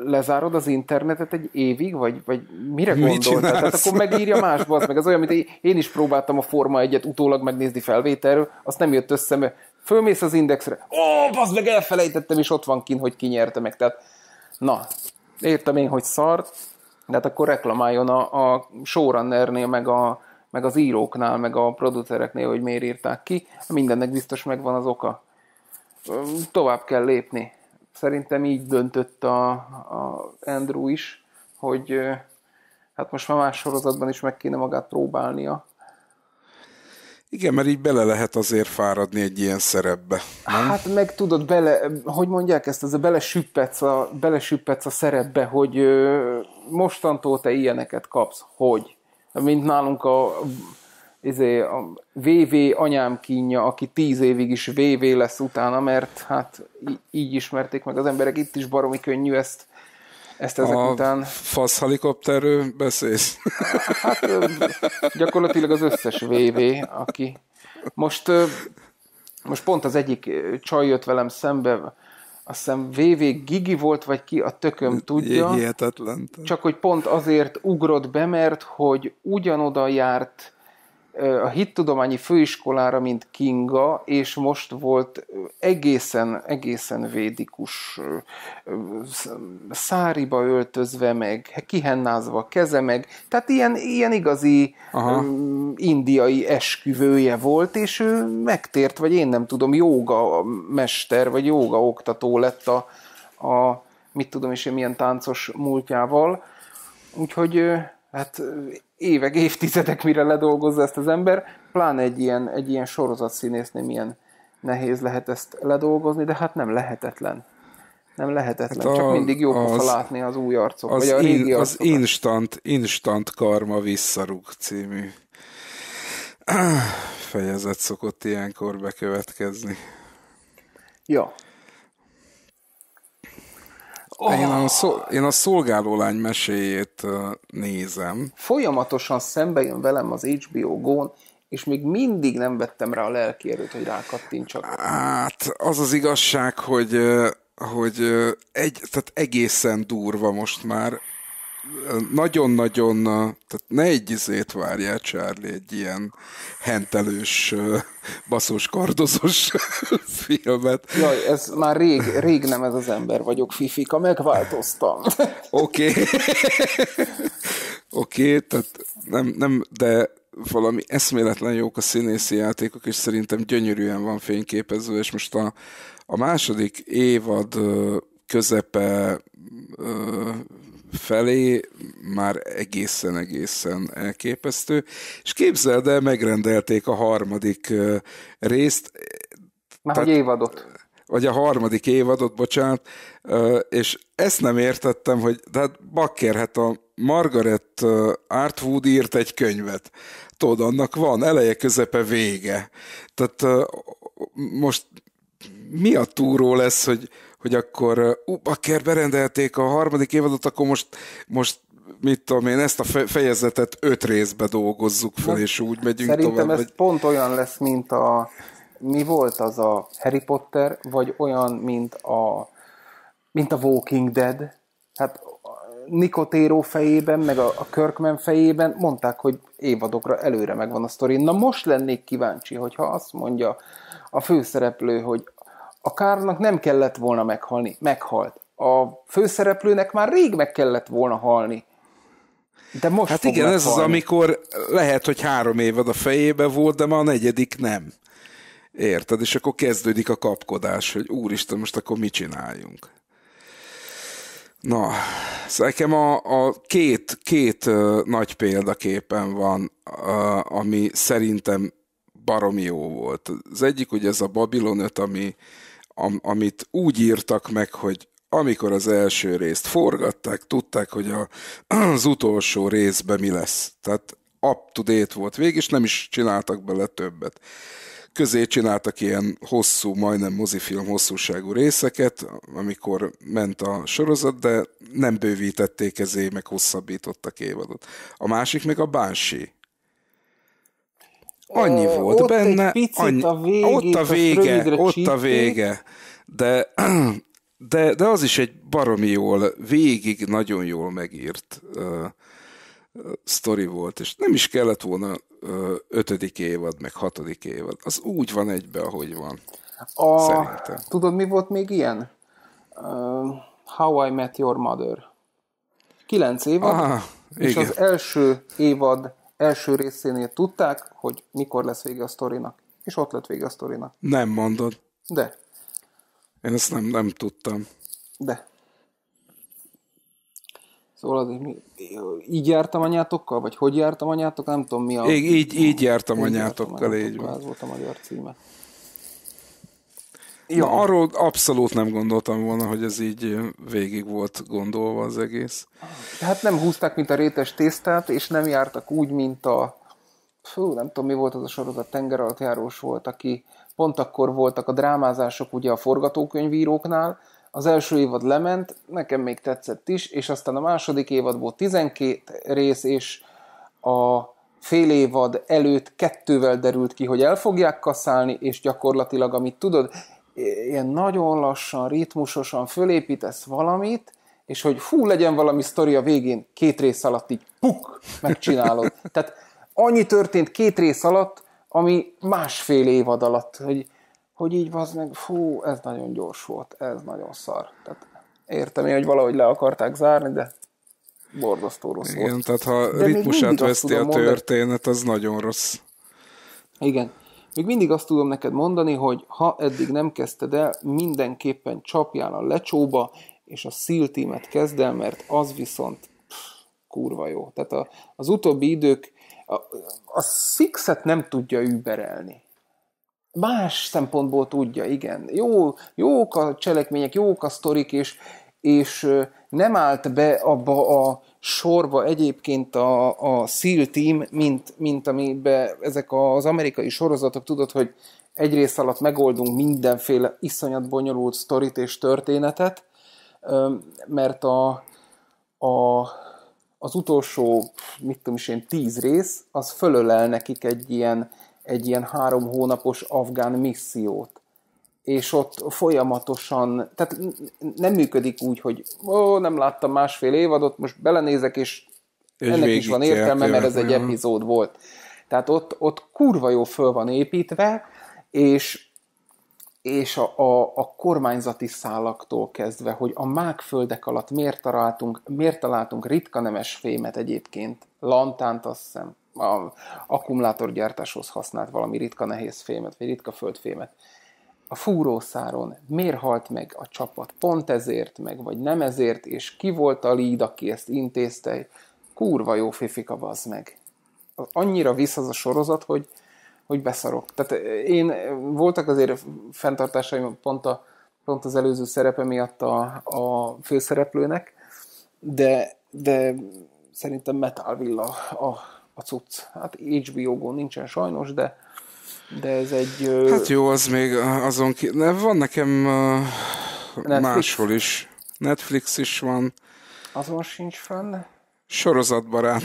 lezárod az internetet egy évig, vagy, vagy mire gondoltál? Tehát akkor megírja más, az meg. Az olyan, mint én is próbáltam a Forma egyet utólag megnézni felvételről, azt nem jött össze, mert fölmész az indexre, ó, az meg, elfelejtettem, és ott van kint, hogy nyerte meg. Tehát, na, értem én, hogy szart, de hát akkor reklamáljon a, a showrunnernél, meg, a, meg az íróknál, meg a producereknél, hogy miért írták ki. Mindennek biztos megvan az oka. Tovább kell lépni szerintem így döntött a, a Andrew is, hogy hát most már más sorozatban is meg kéne magát próbálnia. Igen, mert így bele lehet azért fáradni egy ilyen szerepbe. Nem? Hát meg tudod, bele, hogy mondják ezt, ez a belesüppetsz a, bele a szerepbe, hogy ö, mostantól te ilyeneket kapsz, hogy mint nálunk a izé, a VV anyám kínja, aki tíz évig is VV lesz utána, mert hát így ismerték meg az emberek, itt is baromi könnyű ezt ezt ezek a után... fasz helikopterről beszélsz? Hát gyakorlatilag az összes VV, aki... Most, most pont az egyik csaj jött velem szembe, azt hiszem VV Gigi volt, vagy ki, a tököm tudja. Hihetetlen. Csak hogy pont azért ugrott be, mert hogy ugyanoda járt a hittudományi főiskolára, mint Kinga, és most volt egészen, egészen védikus, száriba öltözve meg, kihennázva a keze meg, tehát ilyen, ilyen igazi Aha. indiai esküvője volt, és ő megtért, vagy én nem tudom, jóga mester, vagy jóga oktató lett a, a mit tudom és én milyen táncos múltjával, úgyhogy hát évek, évtizedek, mire ledolgozza ezt az ember, pláne egy ilyen, egy ilyen sorozatszínésznél milyen nehéz lehet ezt ledolgozni, de hát nem lehetetlen. Nem lehetetlen, hát a, csak mindig jó az, látni az új arcok, az vagy a régi in, Az Instant, Instant Karma Visszarúg című ah, fejezet szokott ilyenkor bekövetkezni. Ja, Oh. Én, a oh. szol, én a szolgálólány meséjét nézem. Folyamatosan szembe jön velem az HBO Gón, és még mindig nem vettem rá a lelki erőt, hogy rákattintsak. Hát az az igazság, hogy hogy egy, tehát egészen durva most már nagyon-nagyon, tehát ne egy izét várjál, Charlie, egy ilyen hentelős, baszós, kardozós filmet. Jaj, ez már rég, rég nem ez az ember vagyok, fifika, megváltoztam. Oké. Oké, okay, tehát nem, nem, de valami eszméletlen jók a színészi játékok, és szerintem gyönyörűen van fényképező, és most a, a második évad közepe felé már egészen-egészen elképesztő. És képzeld el, megrendelték a harmadik részt. Már hogy évadot. Vagy a harmadik évadot, bocsánat. És ezt nem értettem, hogy de hát bakker, hát a Margaret Artwood írt egy könyvet. Tudod, annak van eleje, közepe, vége. Tehát most mi a túró lesz, hogy hogy akkor ú, bakker, berendelték a harmadik évadot, akkor most, most mit tudom én, ezt a fejezetet öt részbe dolgozzuk fel, és úgy megyünk Szerintem tovább. Szerintem ez hogy... pont olyan lesz, mint a mi volt az a Harry Potter, vagy olyan, mint a mint a Walking Dead. Hát Nikotéro fejében, meg a, a Kirkman fejében mondták, hogy évadokra előre megvan a sztori. Na most lennék kíváncsi, hogyha azt mondja a főszereplő, hogy a Kárnak nem kellett volna meghalni, meghalt. A főszereplőnek már rég meg kellett volna halni. De most hát igen, meghalni. ez az, amikor lehet, hogy három évad a fejébe volt, de ma a negyedik nem. Érted? És akkor kezdődik a kapkodás, hogy úristen, most akkor mit csináljunk? Na, szóval nekem a, a két, két nagy példaképen van, ami szerintem baromi jó volt. Az egyik ugye ez a Babylon 5, ami am, amit úgy írtak meg, hogy amikor az első részt forgatták, tudták, hogy a, az utolsó részben mi lesz. Tehát up to date volt végig, és nem is csináltak bele többet. Közé csináltak ilyen hosszú, majdnem mozifilm hosszúságú részeket, amikor ment a sorozat, de nem bővítették ezé, meg hosszabbítottak évadot. A másik meg a Banshee, Annyi volt ott benne, egy picit annyi, a végét, ott a vége, ott csípték. a vége, de, de, de az is egy baromi jól, végig nagyon jól megírt uh, sztori volt, és nem is kellett volna uh, ötödik évad, meg hatodik évad. Az úgy van egybe, ahogy van. A, szerintem. Tudod, mi volt még ilyen? Uh, How I Met Your Mother. Kilenc évad, Aha, és igen. az első évad első részénél tudták, hogy mikor lesz vége a sztorinak. És ott lett vége a sztorinak. Nem mondod. De. Én ezt nem, nem tudtam. De. Szóval hogy mi, így jártam anyátokkal, vagy hogy jártam anyátokkal? nem tudom mi a... Így, így, így jártam így anyátokkal, jártam anyátokkal, így van. Ez volt a magyar címe. Ja, arról abszolút nem gondoltam volna, hogy ez így végig volt gondolva az egész. Hát nem húzták, mint a rétes tésztát, és nem jártak úgy, mint a... Fú, nem tudom, mi volt az a sorozat, járós volt, aki pont akkor voltak a drámázások ugye a forgatókönyvíróknál, az első évad lement, nekem még tetszett is, és aztán a második évadból 12 rész, és a fél évad előtt kettővel derült ki, hogy el fogják kaszálni, és gyakorlatilag, amit tudod, ilyen nagyon lassan, ritmusosan fölépítesz valamit, és hogy fú, legyen valami sztori a végén, két rész alatt így puk, megcsinálod. Tehát annyi történt két rész alatt, ami másfél évad alatt, hogy, hogy így az meg, fú, ez nagyon gyors volt, ez nagyon szar. Tehát értem én, hogy valahogy le akarták zárni, de borzasztó rossz Igen, volt. tehát ha De ritmusát veszti a történet, az nagyon rossz. Igen. Még mindig azt tudom neked mondani, hogy ha eddig nem kezdted el, mindenképpen csapjál a lecsóba, és a SEAL teamet kezd el, mert az viszont pff, kurva jó. Tehát a, az utóbbi idők, a, a Six-et nem tudja überelni. Más szempontból tudja, igen. Jó, jók a cselekmények, jók a sztorik, és, és nem állt be abba a sorba egyébként a, a SEAL Team, mint, mint amiben ezek az amerikai sorozatok, tudod, hogy egyrészt alatt megoldunk mindenféle iszonyat bonyolult sztorit és történetet, mert a, a, az utolsó, mit tudom is én, tíz rész, az fölölel nekik egy ilyen, egy ilyen három hónapos afgán missziót és ott folyamatosan, tehát nem működik úgy, hogy ó, nem láttam másfél évadot, most belenézek, és egy ennek is van értelme, mert ez egy epizód volt. Tehát ott, ott kurva jó föl van építve, és, és a, a, a kormányzati szálaktól kezdve, hogy a mákföldek alatt miért találtunk, miért találtunk ritka nemes fémet egyébként, lantánt azt hiszem, a akkumulátorgyártáshoz használt valami ritka nehéz fémet, vagy ritka földfémet a fúrószáron miért halt meg a csapat, pont ezért meg, vagy nem ezért, és ki volt a líd, aki ezt intézte, kurva jó fifika bazd meg. Annyira visz az a sorozat, hogy, hogy beszarok. Tehát én, voltak azért fenntartásaim pont, a, pont az előző szerepe miatt a, a főszereplőnek, de, de szerintem Metal Villa a, a cucc. Hát HBO-gon nincsen sajnos, de, de ez egy... Hát jó, az még azon ki... Ne, van nekem uh, máshol is. Netflix is van. Azon sincs fenn. Sorozatbarát.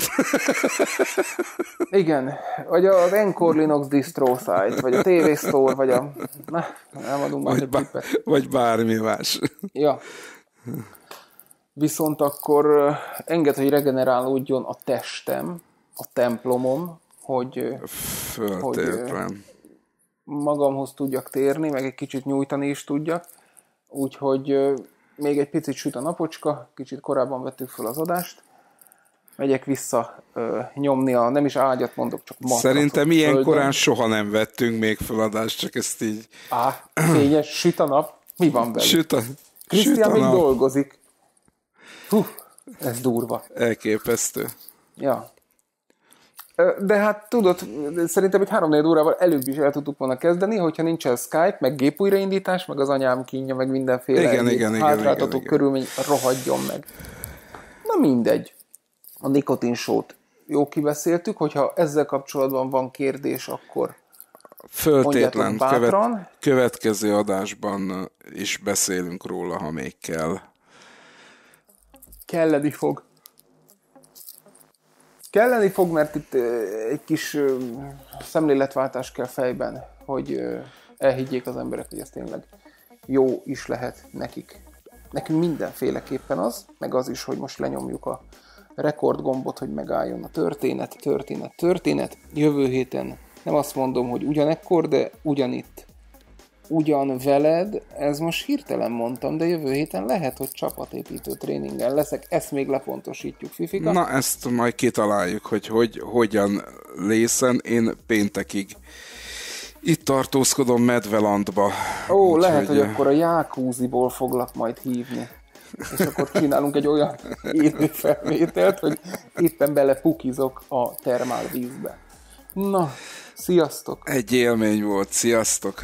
Igen, vagy a Encore Linux Distro site, vagy a TV Store, vagy a... Na, nem adunk vagy, bá- vagy bármi más. Ja. Viszont akkor enged, hogy regenerálódjon a testem, a templomom, hogy... Föltéltem. Hogy, magamhoz tudjak térni, meg egy kicsit nyújtani is tudjak. Úgyhogy még egy picit süt a napocska, kicsit korábban vettük fel az adást. Megyek vissza ö, nyomni a, nem is ágyat mondok, csak matracot. Szerintem ilyen földön. korán soha nem vettünk még feladást, csak ezt így... Á, fényes, süt a nap, mi van velük? Süt a, Krisztián még dolgozik. Hú, ez durva. Elképesztő. Ja. De hát tudod, szerintem egy 3 órával előbb is el tudtuk volna kezdeni, hogyha nincsen Skype, meg gépújraindítás, meg az anyám kínja, meg mindenféle igen, igen, hátráltató igen, igen. körülmény, rohadjon meg. Na mindegy. A nikotin sót jó kibeszéltük, hogyha ezzel kapcsolatban van kérdés, akkor Föltétlen követ, következő adásban is beszélünk róla, ha még kell. Kelleni fog kelleni fog, mert itt egy kis szemléletváltás kell fejben, hogy elhiggyék az emberek, hogy ez tényleg jó is lehet nekik. Nekünk mindenféleképpen az, meg az is, hogy most lenyomjuk a rekordgombot, hogy megálljon a történet, történet, történet. Jövő héten nem azt mondom, hogy ugyanekkor, de ugyanitt ugyan veled, ez most hirtelen mondtam, de jövő héten lehet, hogy csapatépítő tréningen leszek, ezt még lepontosítjuk, Fifika. Na, ezt majd kitaláljuk, hogy, hogy hogyan lészen, én péntekig itt tartózkodom Medvelandba. Ó, Úgy lehet, hogy, hogy akkor a Jákúziból foglak majd hívni. És akkor csinálunk egy olyan élőfelvételt, hogy itten bele pukizok a termálvízbe. Na, Sziasztok! Egy élmény volt, sziasztok!